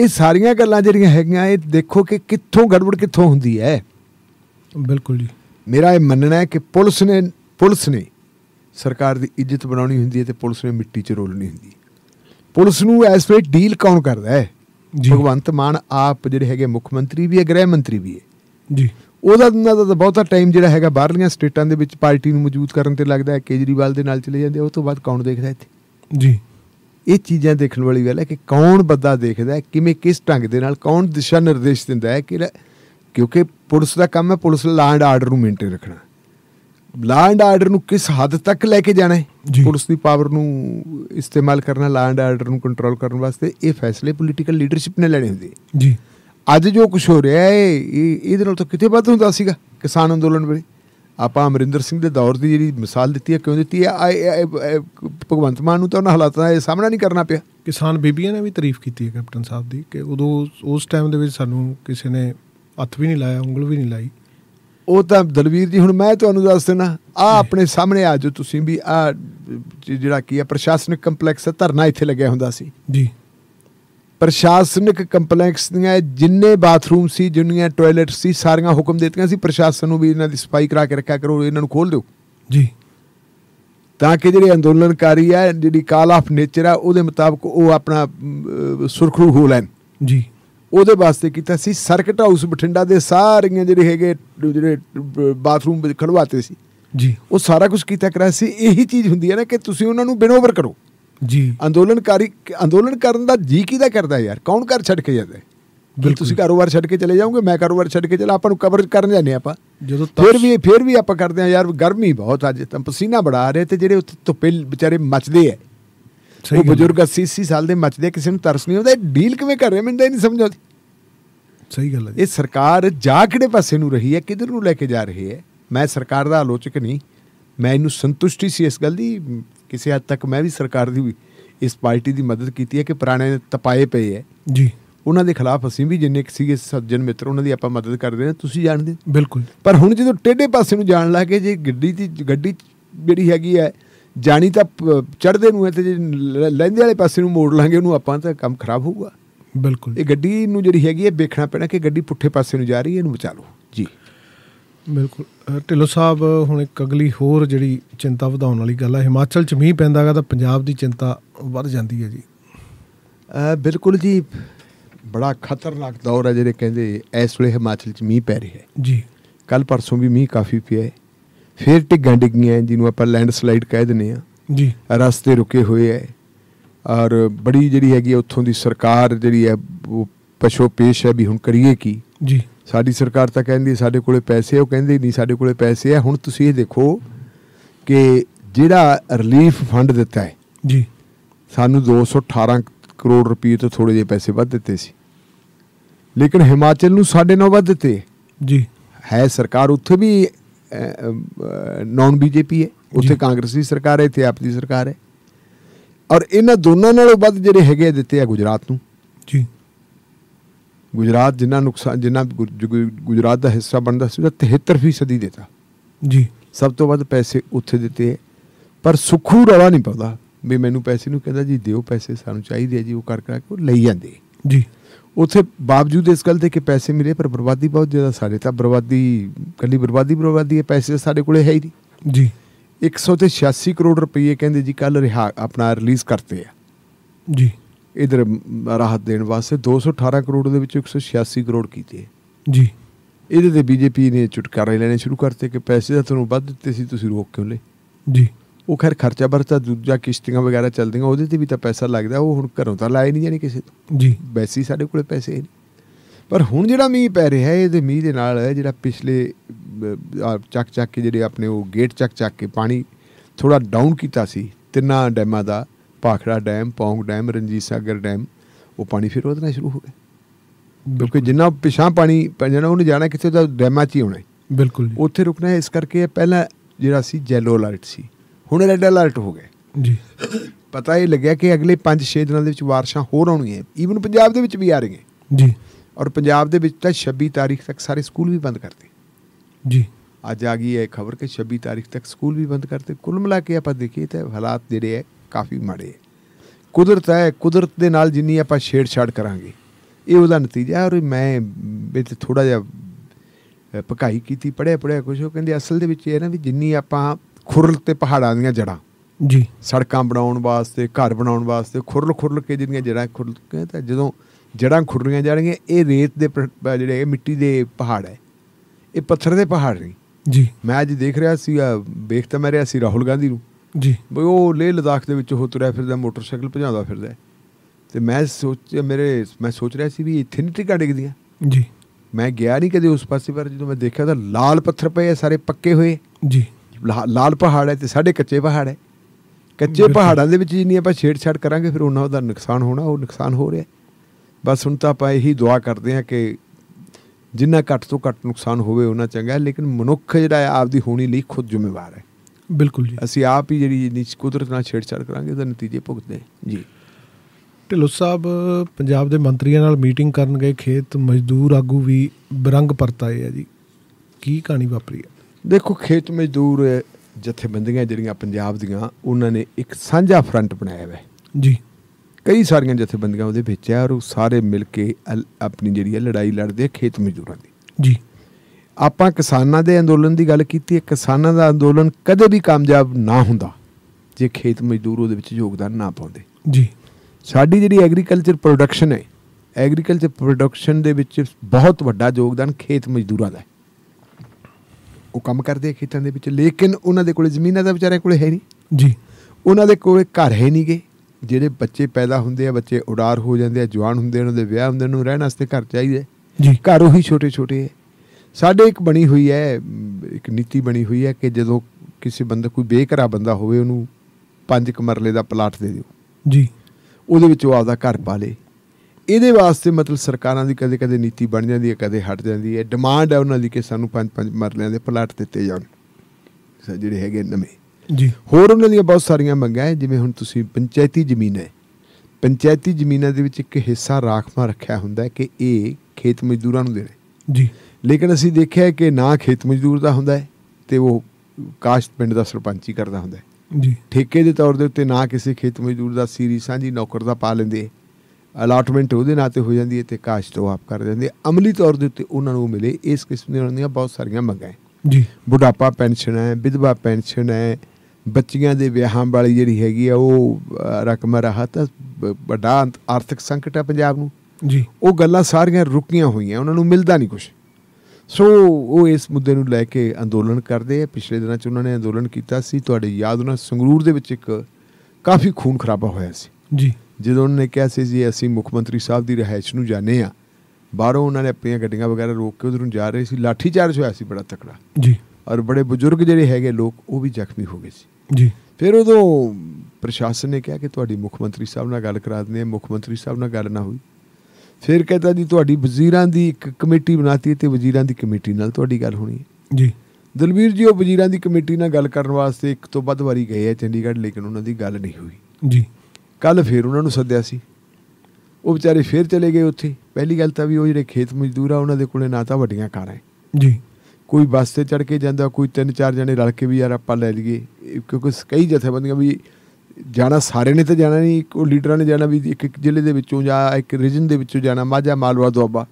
ਇਹ ਸਾਰੀਆਂ ਗੱਲਾਂ ਜਿਹੜੀਆਂ ਹੈਗੀਆਂ ਇਹ ਦੇਖੋ ਕਿ ਕਿੱਥੋਂ ਗੜਬੜ ਕਿੱਥੋਂ ਹੁੰਦੀ ਹੈ ਬਿਲਕੁਲ ਜੀ ਮੇਰਾ ਇਹ ਮੰਨਣਾ ਹੈ ਕਿ ਪੁਲਿਸ ਨੇ ਪੁਲਿਸ ਨੇ ਸਰਕਾਰ ਦੀ ਇੱਜ਼ਤ ਬਣਾਉਣੀ ਹੁੰਦੀ ਹੈ ਤੇ ਪੁਲਿਸ ਨੇ ਮਿੱਟੀ 'ਚ ਰੋਲਣੀ ਹੁੰਦੀ ਹੈ ਪੁਲਿਸ ਨੂੰ ਐਸ ਵੇ ਡੀਲ ਕੌਣ ਕਰਦਾ ਹੈ ਭਗਵੰਤ ਮਾਨ ਆਪ ਜਿਹੜੇ ਹੈਗੇ ਮੁੱਖ ਮੰਤਰੀ ਵੀ ਹੈ ਗ੍ਰਹਿ ਮੰਤਰੀ ਵੀ ਹੈ ਜੀ ਉਹਦਾ ਦਿਨਾਂ ਦਾ ਬਹੁਤਾ ਟਾਈਮ ਜਿਹੜਾ ਹੈਗਾ ਬਾਹਰਲੀਆਂ ਸਟੇਟਾਂ ਦੇ ਵਿੱਚ ਪਾਰਟੀ ਨੂੰ ਮਜੂਦ ਕਰਨ ਤੇ ਲੱਗਦਾ ਹੈ ਕੇਜਰੀਵਾਲ ਦੇ ਨਾਲ ਚਲੇ ਜਾਂਦੇ ਉਹ ਤੋਂ ਬਾਅਦ ਕੌਣ ਦੇਖਦਾ ਇੱਥੇ ਜੀ ਇਹ ਚੀਜ਼ਾਂ ਦੇਖਣ ਵਾਲੀ ਗੱਲ ਹੈ ਕਿ ਕੌਣ ਬੱਦਾ ਦੇਖਦਾ ਹੈ ਕਿਵੇਂ ਕਿਸ ਢੰਗ ਦੇ ਨਾਲ ਕੌਣ ਦਿਸ਼ਾ ਨਿਰਦੇਸ਼ ਦਿੰਦਾ ਹੈ ਕਿ ਕਿਉਂਕਿ ਪੁਲਿਸ ਦਾ ਕੰਮ ਹੈ ਪੁਲਿਸ ਲਾਂਡ ਆਰਡਰ ਨੂੰ ਮੇਨਟੇਨ ਰੱਖਣਾ ਲੈਂਡ ਆਰਡਰ ਨੂੰ ਕਿਸ ਹੱਦ ਤੱਕ ਲੈ ਕੇ ਜਾਣਾ ਹੈ ਪੁਲਿਸ ਦੀ ਪਾਵਰ ਨੂੰ ਇਸਤੇਮਾਲ ਕਰਨਾ ਲੈਂਡ ਆਰਡਰ ਨੂੰ ਕੰਟਰੋਲ ਕਰਨ ਵਾਸਤੇ ਇਹ ਫੈਸਲੇ ਪੋਲੀਟੀਕਲ ਲੀਡਰਸ਼ਿਪ ਨੇ ਲੈਣੇ ਹੁੰਦੇ ਜੀ ਅੱਜ ਜੋ ਕੁਝ ਹੋ ਰਿਹਾ ਹੈ ਇਹ ਇਹਦੇ ਨਾਲ ਤਾਂ ਕਿਤੇ ਵੱਧ ਹੁੰਦਾ ਸੀਗਾ ਕਿਸਾਨ ਅੰਦੋਲਨ ਵੇਲੇ ਆਪਾਂ ਅਮਰਿੰਦਰ ਸਿੰਘ ਦੇ ਦੌਰ ਦੀ ਜਿਹੜੀ ਮਿਸਾਲ ਦਿੱਤੀ ਹੈ ਕਿਉਂ ਦਿੱਤੀ ਹੈ ਭਗਵੰਤ ਮਾਨ ਨੂੰ ਤਾਂ ਉਹਨਾਂ ਹਾਲਾਤਾਂ ਦਾ ਸਾਹਮਣਾ ਨਹੀਂ ਕਰਨਾ ਪਿਆ ਕਿਸਾਨ ਬੀਬੀਆਂ ਨੇ ਵੀ ਤਾਰੀਫ ਕੀਤੀ ਹੈ ਕੈਪਟਨ ਸਾਹਿਬ ਦੀ ਕਿ ਉਦੋਂ ਉਸ ਟਾਈਮ ਦੇ ਵਿੱਚ ਸਾਨੂੰ ਕਿਸੇ ਨੇ ਹੱਥ ਵੀ ਨਹੀਂ ਲਾਇਆ ਉਂਗਲ ਵੀ ਨਹੀਂ ਲਾਈ ਉਹ ਤਾਂ ਦਲਵੀਰ ਜੀ ਹੁਣ ਮੈਂ ਤੁਹਾਨੂੰ ਦੱਸ ਦੇਣਾ ਆ ਆਪਣੇ ਸਾਹਮਣੇ ਆ ਜਾਓ ਤੁਸੀਂ ਵੀ ਆ ਜਿਹੜਾ ਕੀ ਹੈ ਪ੍ਰਸ਼ਾਸਨਿਕ ਕੰਪਲੈਕਸ ਧਰਨਾ ਇੱਥੇ ਲੱਗਿਆ ਹੁੰਦਾ ਸੀ ਜੀ ਪ੍ਰਸ਼ਾਸਨਿਕ ਕੰਪਲੈਕਸ ਦੀਆਂ ਜਿੰਨੇ ਬਾਥਰੂਮ ਸੀ ਜਿੰਨੀਆਂ ਟਾਇਲਟ ਸੀ ਸਾਰੀਆਂ ਹੁਕਮ ਦਿੱਤੀਆਂ ਸੀ ਪ੍ਰਸ਼ਾਸਨ ਨੂੰ ਵੀ ਇਹਨਾਂ ਦੀ ਸਫਾਈ ਕਰਾ ਕੇ ਰੱਖਿਆ ਕਰੋ ਇਹਨਾਂ ਨੂੰ ਖੋਲ ਦਿਓ ਜੀ ਤਾਂ ਕਿ ਜਿਹੜੇ ਅੰਦੋਲਨਕਾਰੀ ਆ ਜਿਹੜੀ ਕਾਲ ਆਫ ਨੇਚਰ ਆ ਉਹਦੇ ਮੁਤਾਬਕ ਉਹ ਆਪਣਾ ਸੁਰਖਰੂ ਹੋ ਲੈਣ ਜੀ ਉਹਦੇ ਵਾਸਤੇ ਕੀਤਾ ਸੀ ਸਰਕਟ ਹਾਊਸ ਬਠਿੰਡਾ ਦੇ ਸਾਰੀਆਂ ਜਿਹੜੇ ਹੈਗੇ ਜਿਹੜੇ ਬਾਥਰੂਮ ਵਿੱਚ ਖੜਵਾਤੇ ਸੀ ਜੀ ਉਹ ਸਾਰਾ ਕੁਝ ਕੀਤਾ ਕਰਾਇਆ ਸੀ ਇਹੀ ਚੀਜ਼ ਹੁੰਦੀ ਹੈ ਨਾ ਕਿ ਤੁਸੀਂ ਉਹਨਾਂ ਨੂੰ ਬਿਨੋਵਰ ਕਰੋ ਜੀ ਅੰਦੋਲਨਕਾਰੀ ਅੰਦੋਲਨ ਕਰਨ ਦਾ ਜੀ ਕਿਹਦਾ ਕਰਦਾ ਯਾਰ ਕੌਣ ਕਰ ਛੱਡ ਕੇ ਜਾਂਦਾ ਬਿਲਕੁਲ ਤੁਸੀਂ ਕਾਰੋਬਾਰ ਛੱਡ ਕੇ ਚਲੇ ਜਾਓਗੇ ਮੈਂ ਕਾਰੋਬਾਰ ਛੱਡ ਕੇ ਚਲਾ ਆਪਾਂ ਨੂੰ ਕਵਰ ਕਰਨ ਜਾਂਦੇ ਆਪਾਂ ਜਦੋਂ ਫਿਰ ਵੀ ਫਿਰ ਵੀ ਆਪਾਂ ਕਰਦੇ ਆ ਯਾਰ ਗਰਮੀ ਬਹੁਤ ਅੱਜ ਤਾਂ ਪਸੀਨਾ ਬੜਾ ਆ ਰਿਹਾ ਤੇ ਜਿਹੜੇ ਉੱਥੇ ਧੁੱਪੇ ਵਿਚਾਰੇ ਮੱਚਦੇ ਆ ਉਹ ਬਜ਼ੁਰਗ 80 80 ਸਾਲ ਦੇ ਮੱਚਦੇ ਕਿਸੇ ਨੂੰ ਤਰਸ ਨਹੀਂ ਆਉਂਦਾ ਡੀਲ ਕਿਵੇਂ ਕਰ ਰਿਹਾ ਮੈਨੂੰ ਤਾਂ ਨਹੀਂ ਸਮਝ ਆਉਂਦੀ ਸਹੀ ਗੱਲ ਹੈ ਇਹ ਸਰਕਾਰ ਜਾ ਕਿਹੜੇ ਪਾਸੇ ਨੂੰ ਰਹੀ ਹੈ ਕਿਧਰ ਨੂੰ ਲੈ ਕੇ ਜਾ ਰਹੀ ਹੈ ਮੈਂ ਸਰਕਾਰ ਦਾ ਆਲੋਚਕ ਨਹੀਂ ਮੈਂ ਇਹਨੂੰ ਸੰਤੁਸ਼ਟੀ ਸੀ ਇਸ ਗੱਲ ਦੀ ਕਿਸੇ ਹੱਦ ਤੱਕ ਮੈਂ ਵੀ ਸਰਕਾਰ ਦੀ ਇਸ ਪਾਰਟੀ ਦੀ ਮਦਦ ਕੀਤੀ ਹੈ ਕਿ ਪੁਰਾਣੇ ਤਪਾਏ ਪਏ ਹੈ ਜੀ ਉਹਨਾਂ ਦੇ ਖਿਲਾਫ ਅਸੀਂ ਵੀ ਜਿੰਨੇ ਸੀਗੇ ਸੱਜਣ ਮਿੱਤਰ ਉਹਨਾਂ ਦੀ ਆਪਾਂ ਮਦਦ ਕਰਦੇ ਹਾਂ ਤੁਸੀਂ ਜਾਣਦੇ ਬਿਲਕੁਲ ਪਰ ਹੁਣ ਜਦੋਂ ਟੇਡੇ ਪਾਸੇ ਨੂੰ ਜਾਣ ਲੱਗੇ ਜੇ ਗੱਡੀ ਦੀ ਗੱਡੀ ਜਿਹੜੀ ਹੈਗੀ ਹੈ ਜਾਣੀ ਤਾਂ ਚੜਦੇ ਨੂੰ ਹੈ ਤੇ ਜੇ ਲੈਂਦੇ ਵਾਲੇ ਪਾਸੇ ਨੂੰ ਮੋੜ ਲਾਂਗੇ ਉਹਨੂੰ ਆਪਾਂ ਤਾਂ ਕੰਮ ਖਰਾਬ ਹੋਊਗਾ ਬਿਲਕੁਲ ਇਹ ਗੱਡੀ ਨੂੰ ਜਿਹੜੀ ਹੈਗੀ ਇਹ ਵੇਖਣਾ ਪੈਣਾ ਕਿ ਗੱਡੀ ਪੁੱਠੇ ਪਾਸੇ ਨੂੰ ਜਾ ਰਹੀ ਹੈ ਇਹਨੂੰ ਬਚਾ ਲਓ ਜੀ ਬਿਲਕੁਲ ਢਿੱਲੋ ਸਾਹਿਬ ਹੁਣ ਇੱਕ ਅਗਲੀ ਹੋਰ ਜਿਹੜੀ ਚਿੰਤਾ ਵਧਾਉਣ ਵਾਲੀ ਗੱਲ ਹੈ ਹਿਮਾਚਲ 'ਚ ਮੀਂਹ ਪੈਂਦਾਗਾ ਤਾਂ ਪੰਜਾਬ ਦੀ ਚਿੰਤਾ ਵੱਧ ਜਾਂਦੀ ਹੈ ਜੀ ਬਿਲਕੁਲ ਜੀ ਬੜਾ ਖਤਰਨਾਕ ਦੌਰ ਹੈ ਜਿਹੜੇ ਕਹਿੰਦੇ ਇਸ ਵੇਲੇ ਹਿਮਾਚਲ 'ਚ ਮੀਂਹ ਪੈ ਰਿਹਾ ਹੈ ਜੀ ਕੱਲ ਪਰਸੋਂ ਵੀ ਮੀਂਹ ਕਾਫੀ ਪਿਆ ਹੈ ਫਿਰ ਢਿੱਗਾਂ ਡਿੱਗੀਆਂ ਜਿਹਨੂੰ ਆਪਾਂ ਲੈਂਡ ਸਲਾਈਡ ਕਹਿ ਦਿੰਨੇ ਆ ਜੀ ਰਸਤੇ ਰੁਕੇ ਹੋਏ ਐ ਔਰ ਬੜੀ ਜਿਹੜੀ ਹੈਗੀ ਉੱਥੋਂ ਦੀ ਸਰਕਾਰ ਜਿਹੜੀ ਹੈ ਉਹ ਪਸ਼ੋ ਪੇਸ਼ ਹੈ ਵੀ ਹੁਣ ਕਰੀਏ ਕੀ ਜੀ ਸਾਡੀ ਸਰਕਾਰ ਤਾਂ ਕਹਿੰਦੀ ਸਾਡੇ ਕੋਲੇ ਪੈਸੇ ਉਹ ਕਹਿੰਦੇ ਨਹੀਂ ਸਾਡੇ ਕੋਲੇ ਪੈਸੇ ਆ ਹੁਣ ਤੁਸੀਂ ਇਹ ਦੇਖੋ ਕਿ ਜਿਹੜਾ ਰਿਲੀਫ ਫੰਡ ਦਿੱਤਾ ਹੈ ਜੀ ਸਾਨੂੰ 218 ਕਰੋੜ ਰੁਪਏ ਤੋਂ ਥੋੜੇ ਜਿਹੇ ਪੈਸੇ ਵੱਧ ਦਿੱਤੇ ਸੀ ਲੇਕਿਨ ਹਿਮਾਚਲ ਨੂੰ ਸਾਡੇ ਨਾਲ ਵੱਧ ਦਿੱਤੇ ਜੀ ਹੈ ਸਰਕਾਰ ਉੱਥੇ ਵੀ ਨਾਨ ਬੀਜੇਪੀ ਹੈ ਉੱਥੇ ਕਾਂਗਰਸ ਦੀ ਸਰਕਾਰ ਹੈ ਇੱਥੇ ਆਪ ਦੀ ਸਰਕਾਰ ਹੈ ਔਰ ਇਹਨਾਂ ਦੋਨਾਂ ਨਾਲੋਂ ਵੱਧ ਜਿਹੜੇ ਹੈਗੇ ਦਿੱਤੇ ਆ ਗੁਜਰਾਤ ਨੂੰ ਜੀ ਗੁਜਰਾਤ ਜਿੰਨਾ ਨੁਕਸਾਨ ਜਿੰਨਾ ਗੁਜਰਾਤ ਦਾ ਹਿੱਸਾ ਬਣਦਾ ਸੀ 73% ਦਿੱਤਾ ਜੀ ਸਭ ਤੋਂ ਵੱਧ ਪੈਸੇ ਉੱਥੇ ਦਿੱਤੇ ਪਰ ਸੁਖੂ ਰਵਾ ਨਹੀਂ ਪਉਦਾ ਵੀ ਮੈਨੂੰ ਪੈਸੇ ਨੂੰ ਕਹਿੰਦਾ ਜੀ ਦਿਓ ਪੈਸੇ ਸਾਨੂੰ ਚਾਹੀਦੇ ਆ ਜੀ ਉਹ ਕਰ ਕਰਾ ਕੇ ਉਹ ਲਈ ਜਾਂਦੇ ਜੀ ਉੱਥੇ ਬਾਵਜੂਦ ਇਸ ਗੱਲ ਦੇ ਕਿ ਪੈਸੇ ਮਿਲੇ ਪਰ ਬਰਬਾਦੀ ਬਹੁਤ ਜ਼ਿਆਦਾ ਸਾਡੇ ਤਾਂ ਬਰਬਾਦੀ ਕੱਲੀ ਬਰਬਾਦੀ ਬਰਬਾਦੀ ਹੈ ਪੈਸੇ ਸਾਡੇ ਕੋਲੇ ਹੈ ਹੀ ਨਹੀਂ ਜੀ 186 ਕਰੋੜ ਰੁਪਏ ਕਹਿੰਦੇ ਜੀ ਕੱਲ ਰਿਹਾ ਆਪਣਾ ਰਿਲੀਜ਼ ਕਰਤੇ ਆ ਜੀ ਇਧਰ ਰਾਹਤ ਦੇਣ ਵਾਸਤੇ 218 ਕਰੋੜ ਦੇ ਵਿੱਚ 186 ਕਰੋੜ ਕੀਤੇ ਜੀ ਇਹਦੇ ਤੇ ਬੀਜੇਪੀ ਨੇ ਚੁਟਕਾਰੇ ਲੈਣੇ ਸ਼ੁਰੂ ਕਰਤੇ ਕਿ ਪੈਸੇ ਤਾਂ ਤੁਹਾਨੂੰ ਵੱਧ ਦਿੱਤੇ ਸੀ ਤੁਸੀਂ ਰੋਕ ਕਿਉਂ ਲਏ ਜੀ ਉਹ ਖੈਰ ਖਰਚਾ ਵਰਤਾ ਦੂਜਾ ਕਿਸ਼ਤੀਆਂ ਵਗੈਰਾ ਚੱਲਦੀਆਂ ਉਹਦੇ ਤੇ ਵੀ ਤਾਂ ਪੈਸਾ ਲੱਗਦਾ ਉਹ ਹੁਣ ਘਰੋਂ ਤਾਂ ਲਾਏ ਨਹੀਂ ਜਾਣੀ ਕਿਸੇ ਤੋਂ ਜੀ ਵੈਸੀ ਸਾਡੇ ਕੋਲੇ ਪੈਸੇ ਨਹੀਂ ਪਰ ਹੁਣ ਜਿਹੜਾ ਮੀਂਹ ਪੈ ਰਿਹਾ ਹੈ ਇਹਦੇ ਮੀਂਹ ਦੇ ਨਾਲ ਜਿਹੜਾ ਪਿਛਲੇ ਚੱਕ ਚੱਕ ਕੇ ਜਿਹੜੇ ਆਪਣੇ ਉਹ ਗੇਟ ਚੱਕ ਚੱਕ ਕੇ ਪਾਣੀ ਥੋੜਾ ਡਾਊਨ ਕੀਤਾ ਸੀ ਤਿੰਨਾਂ ਡੈਮਾਂ ਦਾ Bhakra dam Pong dam Ranjit Sagar dam ਉਹ ਪਾਣੀ ਫਿਰ ਉਹਦੇ ਨਾਲ ਸ਼ੁਰੂ ਹੋ ਗਿਆ ਕਿਉਂਕਿ ਜਿੰਨਾ ਪਿਛਾਂ ਪਾਣੀ ਪੈਣਾ ਉਹਨੇ ਜਾਣਾ ਕਿੱਥੇ ਤਾਂ ਡੈਮਾਂ 'ਚ ਹੀ ਹੋਣਾ ਬਿਲਕੁਲ ਉੱਥੇ ਰੁਕਣਾ ਹੈ ਇਸ ਕਰਕੇ ਪਹਿਲਾਂ ਜਿਹੜਾ ਸੀ ਜੈਲੋ ਅਲਰਟ ਸੀ ਹੁਣ ਰੈੱਡ ਅਲਰਟ ਹੋ ਗਏ ਜੀ ਪਤਾ ਹੀ ਲੱਗਿਆ ਕਿ ਅਗਲੇ 5-6 ਦਿਨਾਂ ਦੇ ਵਿੱਚ ਬਾਰਿਸ਼ਾਂ ਹੋਰ ਆਉਣਗੀਆਂ ਈਵਨ ਪੰਜਾਬ ਦੇ ਵਿੱਚ ਵੀ ਆ ਰਹੀਆਂ ਜੀ ਔਰ ਪੰਜਾਬ ਦੇ ਵਿੱਚ ਤਾਂ 26 ਤਾਰੀਖ ਤੱਕ ਸਾਰੇ ਸਕੂਲ ਵੀ ਬੰਦ ਕਰਤੇ ਜੀ ਅੱਜ ਆ ਗਈ ਹੈ ਖਬਰ ਕਿ 26 ਤਾਰੀਖ ਤੱਕ ਸਕੂਲ ਵੀ ਬੰਦ ਕਰਤੇ ਕੁੱਲ ਮਿਲਾ ਕੇ ਆਪਾਂ ਦੇਖੀਏ ਤਾਂ ਹਾਲਾਤ ਜਿਹੜੇ ਹੈ ਕਾਫੀ ਮਾੜੇ ਕੁਦਰਤ ਹੈ ਕੁਦਰਤ ਦੇ ਨਾਲ ਜਿੰਨੀ ਆਪਾਂ ਛੇੜਛਾੜ ਕਰਾਂਗੇ ਇਹ ਉਹਦਾ ਨਤੀਜਾ ਔਰ ਮੈਂ ਵਿੱਚ ਥੋੜਾ ਜਿਹਾ ਪਕਾਈ ਕੀਤੀ ਪੜਿਆ ਪੜਿਆ ਕੁਝ ਉਹ ਕਹਿੰਦੇ ਅਸਲ ਦੇ ਵਿੱਚ ਇਹ ਨਾ ਵੀ ਜਿੰਨੀ ਆਪਾਂ ਖੁਰਲ ਤੇ ਪਹਾੜਾਂ ਦੀਆਂ ਜੜਾਂ ਜੀ ਸੜਕਾਂ ਬਣਾਉਣ ਵਾਸਤੇ ਘਰ ਬਣਾਉਣ ਵਾਸਤੇ ਖੁਰਲ ਖੁਰਲ ਕੇ ਜਿਹੜੀਆਂ ਜੜਾਂ ਖੁਰਲ ਕੇ ਤਾਂ ਜਦੋਂ ਜੜਾਂ ਖੁਰਲੀਆਂ ਜਾਣਗੀਆਂ ਇਹ ਰੇਤ ਦੇ ਜਿਹੜੇ ਇਹ ਮਿੱਟੀ ਦੇ ਪਹਾੜ ਹੈ ਇਹ ਪੱਥਰ ਦੇ ਪਹਾੜ ਨਹੀਂ ਜੀ ਮੈਂ ਅੱਜ ਦੇਖ ਰਿਹਾ ਸੀ ਵੇਖ ਤਾਂ ਮੈਂ ਰਿਹਾ ਸੀ ਰਾਹੁਲ ਗਾਂਧੀ ਨੂੰ ਜੀ ਬਈ ਉਹ ਲੇ ਲਦਾਖ ਦੇ ਵਿੱਚ ਉਹ ਤੁਰਿਆ ਫਿਰਦਾ ਮੋਟਰਸਾਈਕਲ ਭਜਾਉਂਦਾ ਫਿਰਦਾ ਤੇ ਮੈਂ ਸੋਚ ਮੇਰੇ ਮੈਂ ਸੋਚ ਰਿਹਾ ਸੀ ਵੀ ਇੱਥੇ ਨਹੀਂ ਟਿਕਾ ਡਿਗਦੀਆਂ ਜੀ ਮੈਂ ਗਿਆ ਨਹੀਂ ਕਦੇ ਉਸ ਪਾਸੇ ਪਰ ਜਦੋਂ ਮੈਂ ਦੇਖਿਆ ਤਾਂ ਲਾਲ ਪੱਥਰ ਪਏ ਸਾਰੇ ਪੱਕੇ ਹੋਏ ਜੀ ਲਾਲ ਪਹਾੜ ਹੈ ਤੇ ਸਾਡੇ ਕੱਚੇ ਪਹਾੜ ਹੈ ਕੱਚੇ ਪਹਾੜਾਂ ਦੇ ਵਿੱਚ ਜਿੰਨੀ ਆਪਾਂ ਛੇੜਛਾੜ ਕਰਾਂਗੇ ਫਿਰ ਉਹਨਾਂ ਦਾ ਨੁਕਸਾਨ ਹੋਣਾ ਉਹ ਨੁਕਸਾਨ ਹੋ ਰਿਹਾ ਬਸ ਹੁਣ ਤਾਂ ਆਪਾਂ ਇਹੀ ਦੁਆ ਕਰਦੇ ਹਾਂ ਕਿ ਜਿੰਨਾ ਘੱਟ ਤੋਂ ਘੱਟ ਨੁਕਸਾਨ ਹੋਵੇ ਉਹਨਾਂ ਚੰਗਾ ਲੇਕਿਨ ਮਨੁੱਖ ਜਿਹੜਾ ਆਪ ਦੀ ਹੋਣੀ ਲਈ ਖੁਦ ਜ਼ਿੰਮੇਵਾਰ ਹੈ ਬਿਲਕੁਲ ਜੀ ਅਸੀਂ ਆਪ ਹੀ ਜਿਹੜੀ ਨਿਚ ਕੁਦਰਤ ਨਾਲ ਛੇੜਛਾੜ ਕਰਾਂਗੇ ਉਹਦੇ ਨਤੀਜੇ ਭੁਗਤਦੇ ਹਾਂ ਜੀ ਢਿੱਲੋ ਸਾਹਿਬ ਪੰਜਾਬ ਦੇ ਮੰਤਰੀਆਂ ਨਾਲ ਮੀਟਿੰਗ ਕਰਨ ਗਏ ਖੇਤ ਮਜ਼ਦੂਰ ਆਗੂ ਵੀ ਬਰੰਗ ਪਰਤਾਏ ਆ ਜੀ ਕੀ ਕਹਾਣੀ ਵਾਪਰੀ ਹੈ ਦੇਖੋ ਖੇਤ ਮਜ਼ਦੂਰ ਜਥੇਬੰਦੀਆਂ ਜਿਹੜੀਆਂ ਪੰਜਾਬ ਦੀਆਂ ਉਹਨਾਂ ਨੇ ਇੱਕ ਸਾਂਝਾ ਫਰੰਟ ਬਣਾਇਆ ਹੈ ਜੀ ਕਈ ਸਾਰੀਆਂ ਜਥੇਬੰਦੀਆਂ ਉਹਦੇ ਵਿੱਚ ਆ ਔਰ ਉਹ ਸਾਰੇ ਮਿਲ ਕੇ ਆਪਣੀ ਜਿਹੜੀ ਹੈ ਲੜਾਈ ਲੜਦੇ ਆ ਖੇਤ ਮਜ਼ਦੂਰਾਂ ਦੀ ਜੀ ਆਪਾਂ ਕਿਸਾਨਾਂ ਦੇ ਅੰਦੋਲਨ ਦੀ ਗੱਲ ਕੀਤੀ ਹੈ ਕਿਸਾਨਾਂ ਦਾ ਅੰਦੋਲਨ ਕਦੇ ਵੀ ਕਾਮਯਾਬ ਨਾ ਹੁੰਦਾ ਜੇ ਖੇਤ ਮਜ਼ਦੂਰ ਉਹਦੇ ਵਿੱਚ ਯੋਗਦਾਨ ਨਾ ਪਾਉਂਦੇ ਜੀ ਸਾਡੀ ਜਿਹੜੀ ਐਗਰੀਕਲਚਰ ਪ੍ਰੋਡਕਸ਼ਨ ਹੈ ਐਗਰੀਕਲਚਰ ਪ੍ਰੋਡਕਸ਼ਨ ਦੇ ਵਿੱਚ ਬਹੁਤ ਵੱਡਾ ਯੋਗਦਾਨ ਖੇਤ ਮਜ਼ਦੂਰਾਂ ਦਾ ਹੈ ਉਹ ਕੰਮ ਕਰਦੇ ਆ ਖੇਤਾਂ ਦੇ ਵਿੱਚ ਲੇਕਿਨ ਉਹਨਾਂ ਦੇ ਕੋਲੇ ਜ਼ਮੀਨਾਂ ਦਾ ਵਿਚਾਰਿਆਂ ਕੋਲੇ ਹੈ ਨਹੀਂ ਜੀ ਉਹਨਾਂ ਦੇ ਕੋਲੇ ਘਰ ਹੈ ਨਹੀਂਗੇ ਜਿਹੜੇ ਬੱਚੇ ਪੈਦਾ ਹੁੰਦੇ ਆ ਬੱਚੇ ਉਡਾਰ ਹੋ ਜਾਂਦੇ ਆ ਜਵਾਨ ਹੁੰਦੇ ਉਹਨਾਂ ਦੇ ਵਿਆਹ ਹੁੰਦੇ ਨੂੰ ਰਹਿਣ ਵਾਸਤੇ ਘਰ ਚਾਹੀਦੇ ਜੀ ਘਰ ਉਹੀ ਛੋਟੇ ਛੋਟੇ ਹੈ ਸਾਡੇ ਇੱਕ ਬਣੀ ਹੋਈ ਹੈ ਇੱਕ ਨੀਤੀ ਬਣੀ ਹੋਈ ਹੈ ਕਿ ਜਦੋਂ ਕਿਸੇ ਬੰਦਾ ਕੋਈ ਬੇਕਰਾ ਬੰਦਾ ਹੋਵੇ ਉਹਨੂੰ ਪੰਜ ਕਮਰਲੇ ਦਾ ਪਲਾਟ ਦੇ ਦਿਓ ਜੀ ਉਹਦੇ ਵਿੱਚ ਉਹ ਆਪਦਾ ਘਰ ਪਾ ਲੇ ਇਹਦੇ ਵਾਸਤੇ ਮਤਲਬ ਸਰਕਾਰਾਂ ਦੀ ਕਦੇ ਕਦੇ ਨੀਤੀ ਬਣ ਜਾਂਦੀ ਹੈ ਕਦੇ ਹਟ ਜਾਂਦੀ ਹੈ ਡਿਮਾਂਡ ਹੈ ਉਹਨਾਂ ਦੀ ਕਿ ਸਾਨੂੰ ਪੰਜ ਪੰਜ ਮਰਲਿਆਂ ਦੇ ਪਲਾਟ ਦਿੱਤੇ ਜਾਣ ਜਿਹੜੇ ਹੈਗੇ ਨਵੇਂ ਜੀ ਹੋਰ ਉਹਨਾਂ ਦੀਆਂ ਬਹੁਤ ਸਾਰੀਆਂ ਮੰਗਾਂ ਹੈ ਜਿਵੇਂ ਹੁਣ ਤੁਸੀਂ ਪੰਚਾਇਤੀ ਜ਼ਮੀਨ ਹੈ ਪੰਚਾਇਤੀ ਜ਼ਮੀਨਾਂ ਦੇ ਵਿੱਚ ਇੱਕ ਹਿੱਸਾ ਰਾਖਵਾ ਰੱਖਿਆ ਹੁੰਦਾ ਹੈ ਕਿ ਇਹ ਖੇਤ ਮਜ਼ਦੂਰਾਂ ਨੂੰ ਦੇਣੇ ਜੀ ਲੇਕਿਨ ਅਸੀਂ ਦੇਖਿਆ ਕਿ ਨਾ ਖੇਤ ਮਜ਼ਦੂਰ ਦਾ ਹੁੰਦਾ ਹੈ ਤੇ ਉਹ ਕਾਸ਼ਤ ਪਿੰਡ ਦਾ ਸਰਪੰਚ ਹੀ ਕਰਦਾ ਹੁੰਦਾ ਹੈ ਜੀ ਠੇਕੇ ਦੇ ਤੌਰ ਦੇ ਉੱਤੇ ਨਾ ਕਿਸੇ ਖੇਤ ਮਜ਼ਦੂਰ ਦਾ ਸੀਰੀ ਸਾਂਝੀ ਨੌਕਰ ਦਾ ਪਾ ਲੈਂਦੇ ਅਲਾਟਮੈਂਟ ਉਹਦੇ ਨਾਲ ਤੇ ਹੋ ਜਾਂਦੀ ਹੈ ਤੇ ਕਾਸ਼ ਤੋਂ ਆਪ ਕਰ ਦਿੰਦੇ ਅਮਲੀ ਤੌਰ ਦੇ ਉੱਤੇ ਉਹਨਾਂ ਨੂੰ ਮਿਲੇ ਇਸ ਕਿਸਮ ਦੀਆਂ ਉਹਨਾਂ ਦੀਆਂ ਬਹੁਤ ਸਾਰੀਆਂ ਮੰਗਾਂ ਜੀ ਬੁਢਾਪਾ ਪੈਨਸ਼ਨ ਹੈ ਵਿਧਵਾ ਪੈਨਸ਼ਨ ਹੈ ਬੱਚੀਆਂ ਦੇ ਵਿਆਹਾਂ ਵਾਲੀ ਜਿਹੜੀ ਹੈਗੀ ਆ ਉਹ ਰਕਮ ਰਾਹਤ ਵੱਡਾ ਆਰਥਿਕ ਸੰਕਟ ਹੈ ਪੰਜਾਬ ਨੂੰ ਜੀ ਉਹ ਗੱਲਾਂ ਸਾਰੀਆਂ ਰੁਕੀਆਂ ਹੋਈਆਂ ਉਹਨਾਂ ਨੂੰ ਮਿਲਦਾ ਨਹੀਂ ਕੁਝ ਸੋ ਉਹ ਇਸ ਮੁੱਦੇ ਨੂੰ ਲੈ ਕੇ ਅੰਦੋਲਨ ਕਰਦੇ ਆ ਪਿਛਲੇ ਦਿਨਾਂ 'ਚ ਉਹਨਾਂ ਨੇ ਅੰਦੋਲਨ ਕੀਤਾ ਸੀ ਤੁਹਾਡੇ ਯਾਦ ਉਹਨਾਂ ਸੰਗਰੂਰ ਦੇ ਵਿੱਚ ਇੱਕ ਕਾਫੀ ਖੂਨ ਖਰਾਬਾ ਹੋਇਆ ਸੀ ਜੀ ਜਦੋਂ ਉਹਨਾਂ ਨੇ ਕਿਹਾ ਸੀ ਜੀ ਅਸੀਂ ਮੁੱਖ ਮੰਤਰੀ ਸਾਹਿਬ ਦੀ ਰਹਿائش ਨੂੰ ਜਾਣੇ ਆ ਬਾਹਰੋਂ ਉਹਨਾਂ ਨੇ ਆਪਣੀਆਂ ਗੱਡੀਆਂ ਵਗੈਰਾ ਰੋਕ ਕੇ ਉਧਰੋਂ ਜਾ ਰਹੇ ਸੀ ਲਾਠੀ ਚਾਰਜ ਹੋਇਆ ਸੀ ਬੜਾ ਤਕੜਾ ਜੀ ਔਰ ਬੜੇ ਬਜ਼ੁਰਗ ਜਿਹੜੇ ਹੈਗੇ ਲੋਕ ਉਹ ਵੀ ਜ਼ਖਮੀ ਹੋ ਗਏ ਸੀ ਜੀ ਫਿਰ ਉਦੋਂ ਪ੍ਰਸ਼ਾਸਨ ਨੇ ਕਿਹਾ ਕਿ ਤੁਹਾਡੀ ਮੁੱਖ ਮੰਤਰੀ ਸਾਹਿਬ ਨਾਲ ਗੱਲ ਕਰਾ ਦਿੰਦੇ ਆ ਮੁੱਖ ਮੰਤਰੀ ਸਾਹਿਬ ਨਾਲ ਗੱਲ ਨਾ ਹੋਈ ਫਿਰ ਕਹਿੰਦਾ ਜੀ ਤੁਹਾਡੀ ਵਜ਼ੀਰਾਂ ਦੀ ਇੱਕ ਕਮੇਟੀ ਬਣਾਤੀ ਤੇ ਵਜ਼ੀਰਾਂ ਦੀ ਕਮੇਟੀ ਨਾਲ ਤੁਹਾਡੀ ਗੱਲ ਹੋਣੀ ਹੈ ਜੀ ਦਲਵੀਰ ਜੀ ਉਹ ਵਜ਼ੀਰਾਂ ਦੀ ਕਮੇਟੀ ਨਾਲ ਗੱਲ ਕਰਨ ਵਾਸਤੇ ਇੱਕ ਤੋਂ ਵੱਧ ਵਾਰੀ ਗਏ ਆ ਚੰਡੀਗੜ੍ਹ ਲੇਕਿਨ ਉਹਨਾਂ ਦੀ ਗੱਲ ਨਹੀਂ ਹੋਈ ਜੀ ਕੱਲ ਫੇਰ ਉਹਨਾਂ ਨੂੰ ਸੱਦਿਆ ਸੀ ਉਹ ਵਿਚਾਰੇ ਫੇਰ ਚਲੇ ਗਏ ਉੱਥੇ ਪਹਿਲੀ ਗੱਲ ਤਾਂ ਵੀ ਉਹ ਜਿਹੜੇ ਖੇਤ ਮਜ਼ਦੂਰ ਆ ਉਹਨਾਂ ਦੇ ਕੋਲੇ ਨਾ ਤਾਂ ਵੱਡੀਆਂ ਕਾਰਾਂ ਜੀ ਕੋਈ ਬੱਸ ਤੇ ਚੜ ਕੇ ਜਾਂਦਾ ਕੋਈ ਤਿੰਨ ਚਾਰ ਜਣੇ ਰਲ ਕੇ ਵੀ ਯਾਰ ਆਪਾਂ ਲੈ ਲਈਏ ਕਿਉਂਕਿ ਕਈ ਜਥੇਬੰਦੀਆਂ ਵੀ ਜਾਣਾ ਸਾਰੇ ਨੇ ਤਾਂ ਜਾਣਾ ਨਹੀਂ ਕੋਈ ਲੀਡਰਾਂ ਨੇ ਜਾਣਾ ਵੀ ਇੱਕ ਇੱਕ ਜ਼ਿਲ੍ਹੇ ਦੇ ਵਿੱਚੋਂ ਜਾਂ ਇੱਕ ਰੀਜਨ ਦੇ ਵਿੱਚੋਂ ਜਾਣਾ ਮਾਝਾ ਮਾਲਵਾ ਦੁਆਬਾ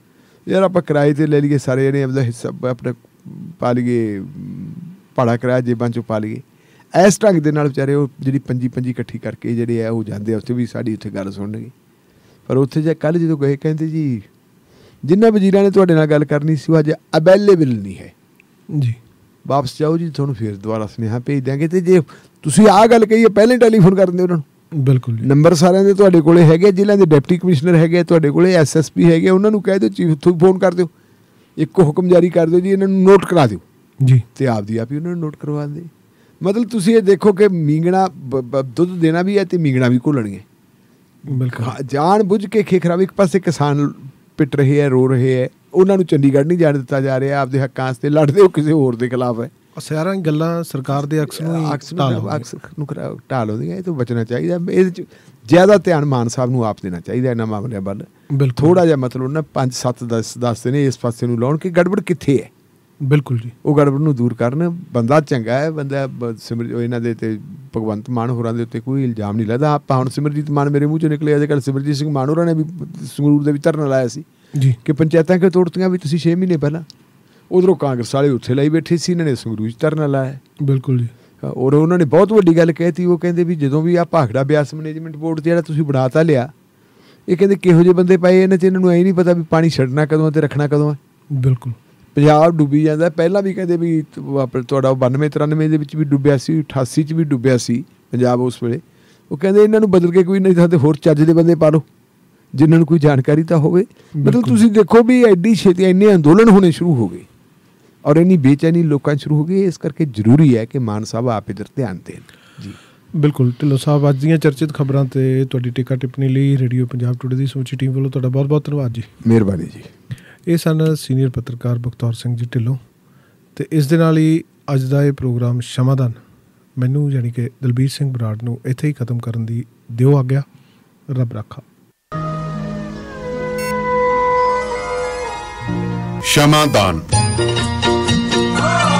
ਯਾਰ ਆਪਾਂ ਕਿਰਾਏ ਤੇ ਲੈ ਲਈਏ ਸਾਰੇ ਜਣੇ ਆਪਣਾ ਹਿੱਸਾ ਆਪਣਾ ਪਾ ਲਈਏ ਭਾੜਾ ਕਿਰਾਇਆ ਜੇਬਾਂ ਚੋਂ ਪਾ ਲਈਏ ਇਸ ਢੰਗ ਦੇ ਨਾਲ ਵਿਚਾਰੇ ਉਹ ਜਿਹੜੀ ਪੰਜੀ ਪੰਜੀ ਇਕੱਠੀ ਕਰਕੇ ਜਿਹੜੇ ਆ ਉਹ ਜਾਂਦੇ ਆ ਉੱਥੇ ਵੀ ਸਾਡੀ ਉੱਥੇ ਗੱਲ ਸੁਣਨਗੇ ਪਰ ਉੱਥੇ ਜੇ ਕੱਲ ਜਦੋਂ ਗਏ ਕਹਿੰਦੇ ਜੀ ਜਿੰਨਾ ਵਜ਼ੀਰਾਂ ਨੇ ਤੁਹਾਡੇ ਨਾਲ ਗੱਲ ਕਰਨੀ ਸੀ ਉਹ ਅੱਜ ਅਵੇਲੇਬਲ ਨਹੀਂ ਹੈ ਜੀ ਵਾਪਸ ਜਾਓ ਜੀ ਤੁਹਾਨੂੰ ਫੇਰ ਦੁਬਾਰਾ ਸੁਨੇਹਾ ਭੇਜ ਦਿਆਂਗੇ ਤੇ ਜੇ ਤੁਸੀਂ ਆਹ ਗੱਲ ਕਹੀਏ ਪਹਿਲੇ ਟੈਲੀਫੋਨ ਕਰ ਦਿੰਦੇ ਉਹਨਾਂ ਨੂੰ ਬਿਲਕੁਲ ਜੀ ਨੰਬਰ ਸਾਰਿਆਂ ਦੇ ਤੁਹਾਡੇ ਕੋਲੇ ਹੈਗੇ ਜ਼ਿਲ੍ਹਿਆਂ ਦੇ ਡਿਪਟੀ ਕਮਿਸ਼ਨਰ ਹੈਗੇ ਤੁਹਾਡੇ ਕੋਲੇ ਐਸਐਸਪੀ ਹੈਗੇ ਉਹਨਾਂ ਨੂੰ ਕਹਿ ਦਿਓ ਚੀਫ ਤੁਸੀਂ ਫੋਨ ਕਰ ਦਿਓ ਇੱਕ ਹੁਕਮ ਜਾਰੀ ਕਰ ਦਿਓ ਜੀ ਇਹਨਾਂ ਨੂੰ ਨੋਟ ਕਰਾ ਦਿਓ ਜੀ ਤੇ ਆਪ ਦੀ ਆਪ ਹੀ ਉਹਨਾਂ ਨੂੰ ਨੋਟ ਕਰਵਾ ਦਿੰਦੇ ਮਤਲਬ ਤੁਸੀਂ ਇਹ ਦੇਖੋ ਕਿ ਮੀਂਗਣਾ ਦੁੱਧ ਦੇਣਾ ਵੀ ਹੈ ਤੇ ਮੀਂਗਣਾ ਵੀ ਘੋਲਣਗੇ ਬਿਲਕੁਲ ਜਾਣ ਬੁੱਝ ਕੇ ਖੇਖਰਾ ਵੀ ਇੱਕ ਪਾਸੇ ਕਿਸਾਨ ਪਿੱਟ ਰਹੇ ਐ ਰੋ ਰਹੇ ਐ ਉਹਨਾਂ ਨੂੰ ਚੰਡੀਗੜ੍ਹ ਨਹੀਂ ਜਾਣ ਦਿੱਤਾ ਜਾ ਰਿਹਾ ਆਪਦੇ ਹੱਕਾਂ ਵਾਸਤੇ ਲੜਦੇ ਹੋ ਕਿਸੇ ਹੋਰ ਦੇ ਖਿਲਾਫ ਹੈ ਸਾਰਿਆਂ ਗੱਲਾਂ ਸਰਕਾਰ ਦੇ ਅਕਸ ਨੂੰ ਅਕਸ ਨੂੰ ਟਾਲੋ ਦੀ ਇਹ ਤੋਂ ਬਚਣਾ ਚਾਹੀਦਾ ਇਹਦੇ ਚ ਜ਼ਿਆਦਾ ਧਿਆਨ ਮਾਨ ਸਾਹਿਬ ਨੂੰ ਆਪ ਦੇਣਾ ਚਾਹੀਦਾ ਇਹਨਾਂ ਮਾਮਲਿਆਂ ਵੱਲ ਥੋੜਾ ਜਿਹਾ ਮਤਲਬ ਉਹਨਾਂ 5 7 10 ਦੱਸਦੇ ਨੇ ਇਸ ਪਾਸੇ ਨੂੰ ਲਾਉਣ ਕਿ ਗੜਬੜ ਕਿੱਥੇ ਹੈ ਬਿਲਕੁਲ ਜੀ ਉਹ ਗੜਬੜ ਨੂੰ ਦੂਰ ਕਰਨ ਬੰਦਾ ਚੰਗਾ ਹੈ ਬੰਦਾ ਸਿਮਰ ਇਹਨਾਂ ਦੇ ਤੇ ਭਗਵੰਤ ਮਾਨ ਹੋਰਾਂ ਦੇ ਉੱਤੇ ਕੋਈ ਇਲਜ਼ਾਮ ਨਹੀਂ ਲੱਗਦਾ ਆਪਾਂ ਹੁਣ ਸਿਮਰਜੀਤ ਮਾਨ ਮੇਰੇ ਮੂੰਹ ਚੋਂ ਨਿਕਲੇ ਅਜੇ ਕੱਲ ਸਿਮਰਜੀਤ ਸਿੰਘ ਮਾਨ ਹੋਰਾਂ ਨੇ ਵੀ ਸੰਗਰੂਰ ਦੇ ਵੀ ਧਰਨਾ ਲਾਇਆ ਸੀ ਜੀ ਕਿ ਪੰਚਾਇਤਾਂ ਕਿਉਂ ਤੋੜਤੀਆਂ ਵੀ ਤੁਸੀਂ 6 ਮਹੀਨੇ ਪਹਿਲਾਂ ਉਧਰੋਂ ਕਾਂਗਰਸ ਵਾਲੇ ਉੱਥੇ ਲਈ ਬੈਠੇ ਸੀ ਇਹਨਾਂ ਨੇ ਸੰਗਰੂਰ ਧਰਨਾ ਲਾਇਆ ਬਿਲਕੁਲ ਜੀ ਔਰ ਉਹਨਾਂ ਨੇ ਬਹੁਤ ਵੱਡੀ ਗੱਲ ਕਹਿਤੀ ਉਹ ਕਹਿੰਦੇ ਵੀ ਜਦੋਂ ਵੀ ਆ ਭਾਖੜਾ ਬਿਆਸ ਮੈਨੇਜਮੈਂਟ ਬੋਰਡ ਜਿਹੜਾ ਤੁਸੀਂ ਬਣਾਤਾ ਲਿਆ ਇਹ ਕਹਿੰਦੇ ਕਿਹੋ ਜਿਹੇ ਬੰਦੇ ਪਏ ਇਹਨਾਂ ਚ ਇਹਨਾਂ ਨੂੰ ਐ ਨਹੀਂ ਪਤਾ ਵੀ ਪਾਣੀ ਛੱਡਣਾ ਕਦੋਂ ਤੇ ਰੱਖਣਾ ਕਦੋਂ ਹੈ ਬਿਲਕੁਲ ਪੰਜਾਬ ਡੁੱਬੀ ਜਾਂਦਾ ਪਹਿਲਾਂ ਵੀ ਕਹਿੰਦੇ ਵੀ ਤੁਹਾਡਾ 92 93 ਦੇ ਵਿੱਚ ਵੀ ਡੁੱਬਿਆ ਸੀ 88 ਚ ਵੀ ਡੁੱਬਿਆ ਸੀ ਪੰਜਾਬ ਉਸ ਵੇਲੇ ਉਹ ਕਹਿੰਦੇ ਇਹਨਾਂ ਨੂੰ ਬਦਲ ਕੇ ਕੋਈ ਨਹੀਂ ਤਾਂ ਹੋਰ ਚੱਜ ਦੇ ਬੰਦੇ ਪਾ ਲਓ ਜਿਨ੍ਹਾਂ ਨੂੰ ਕੋਈ ਜਾਣਕਾਰੀ ਤਾਂ ਹੋਵੇ ਮਤਲਬ ਤੁਸੀਂ ਦੇਖੋ ਵੀ ਐਡੀ ਛੇਤੀ ਇੰਨੇ ਅੰਦੋਲਨ ਹੋਣੇ ਸ਼ੁਰੂ ਹੋ ਗਏ ਔਰ ਇਨੀ ਬੇਚੈਨੀ ਲੋਕਾਂ ਸ਼ੁਰੂ ਹੋ ਗਈ ਇਸ ਕਰਕੇ ਜ਼ਰੂਰੀ ਹੈ ਕਿ ਮਾਨ ਸਾਹਿਬ ਆਪ ਇਧਰ ਧਿਆਨ ਦੇਣ ਜੀ ਬਿਲਕੁਲ ਢਿੱਲੋ ਸਾਹਿਬ ਅੱਜ ਦੀਆਂ ਚਰਚਿਤ ਖਬਰਾਂ ਤੇ ਤੁਹਾਡੀ ਟਿਕਾ ਟਿੱਪਣੀ ਲਈ ਰੇਡੀਓ ਪੰਜਾਬ ਟੁਡੇ ਦੀ ਸਮੁੱਚੀ ਟੀਮ ਵੱਲੋਂ ਤੁਹਾਡਾ ਬਹੁਤ-ਬਹੁਤ ਧੰਨਵਾਦ ਜੀ ਮਿਹਰਬਾਨੀ ਜੀ ਇਹ ਸਨ ਸੀਨੀਅਰ ਪੱਤਰਕਾਰ ਬਖਤੌਰ ਸਿੰਘ ਜੀ ਢਿੱਲੋਂ ਤੇ ਇਸ ਦੇ ਨਾਲ ਹੀ ਅੱਜ ਦਾ ਇਹ ਪ੍ਰੋਗਰਾਮ ਸ਼ਮਾਦਾਨ ਮੈਨੂੰ ਯਾਨੀ ਕਿ ਦਲਬੀਰ ਸਿੰਘ ਬਰਾੜ ਨੂੰ ਇੱਥੇ ਹੀ ਖਤਮ ਕਰਨ ਦੀ ਦਿਓ ਆ ਗਿਆ ਰੱਬ ਰੱਖਾ ਸ਼ਮਾਦਾਨ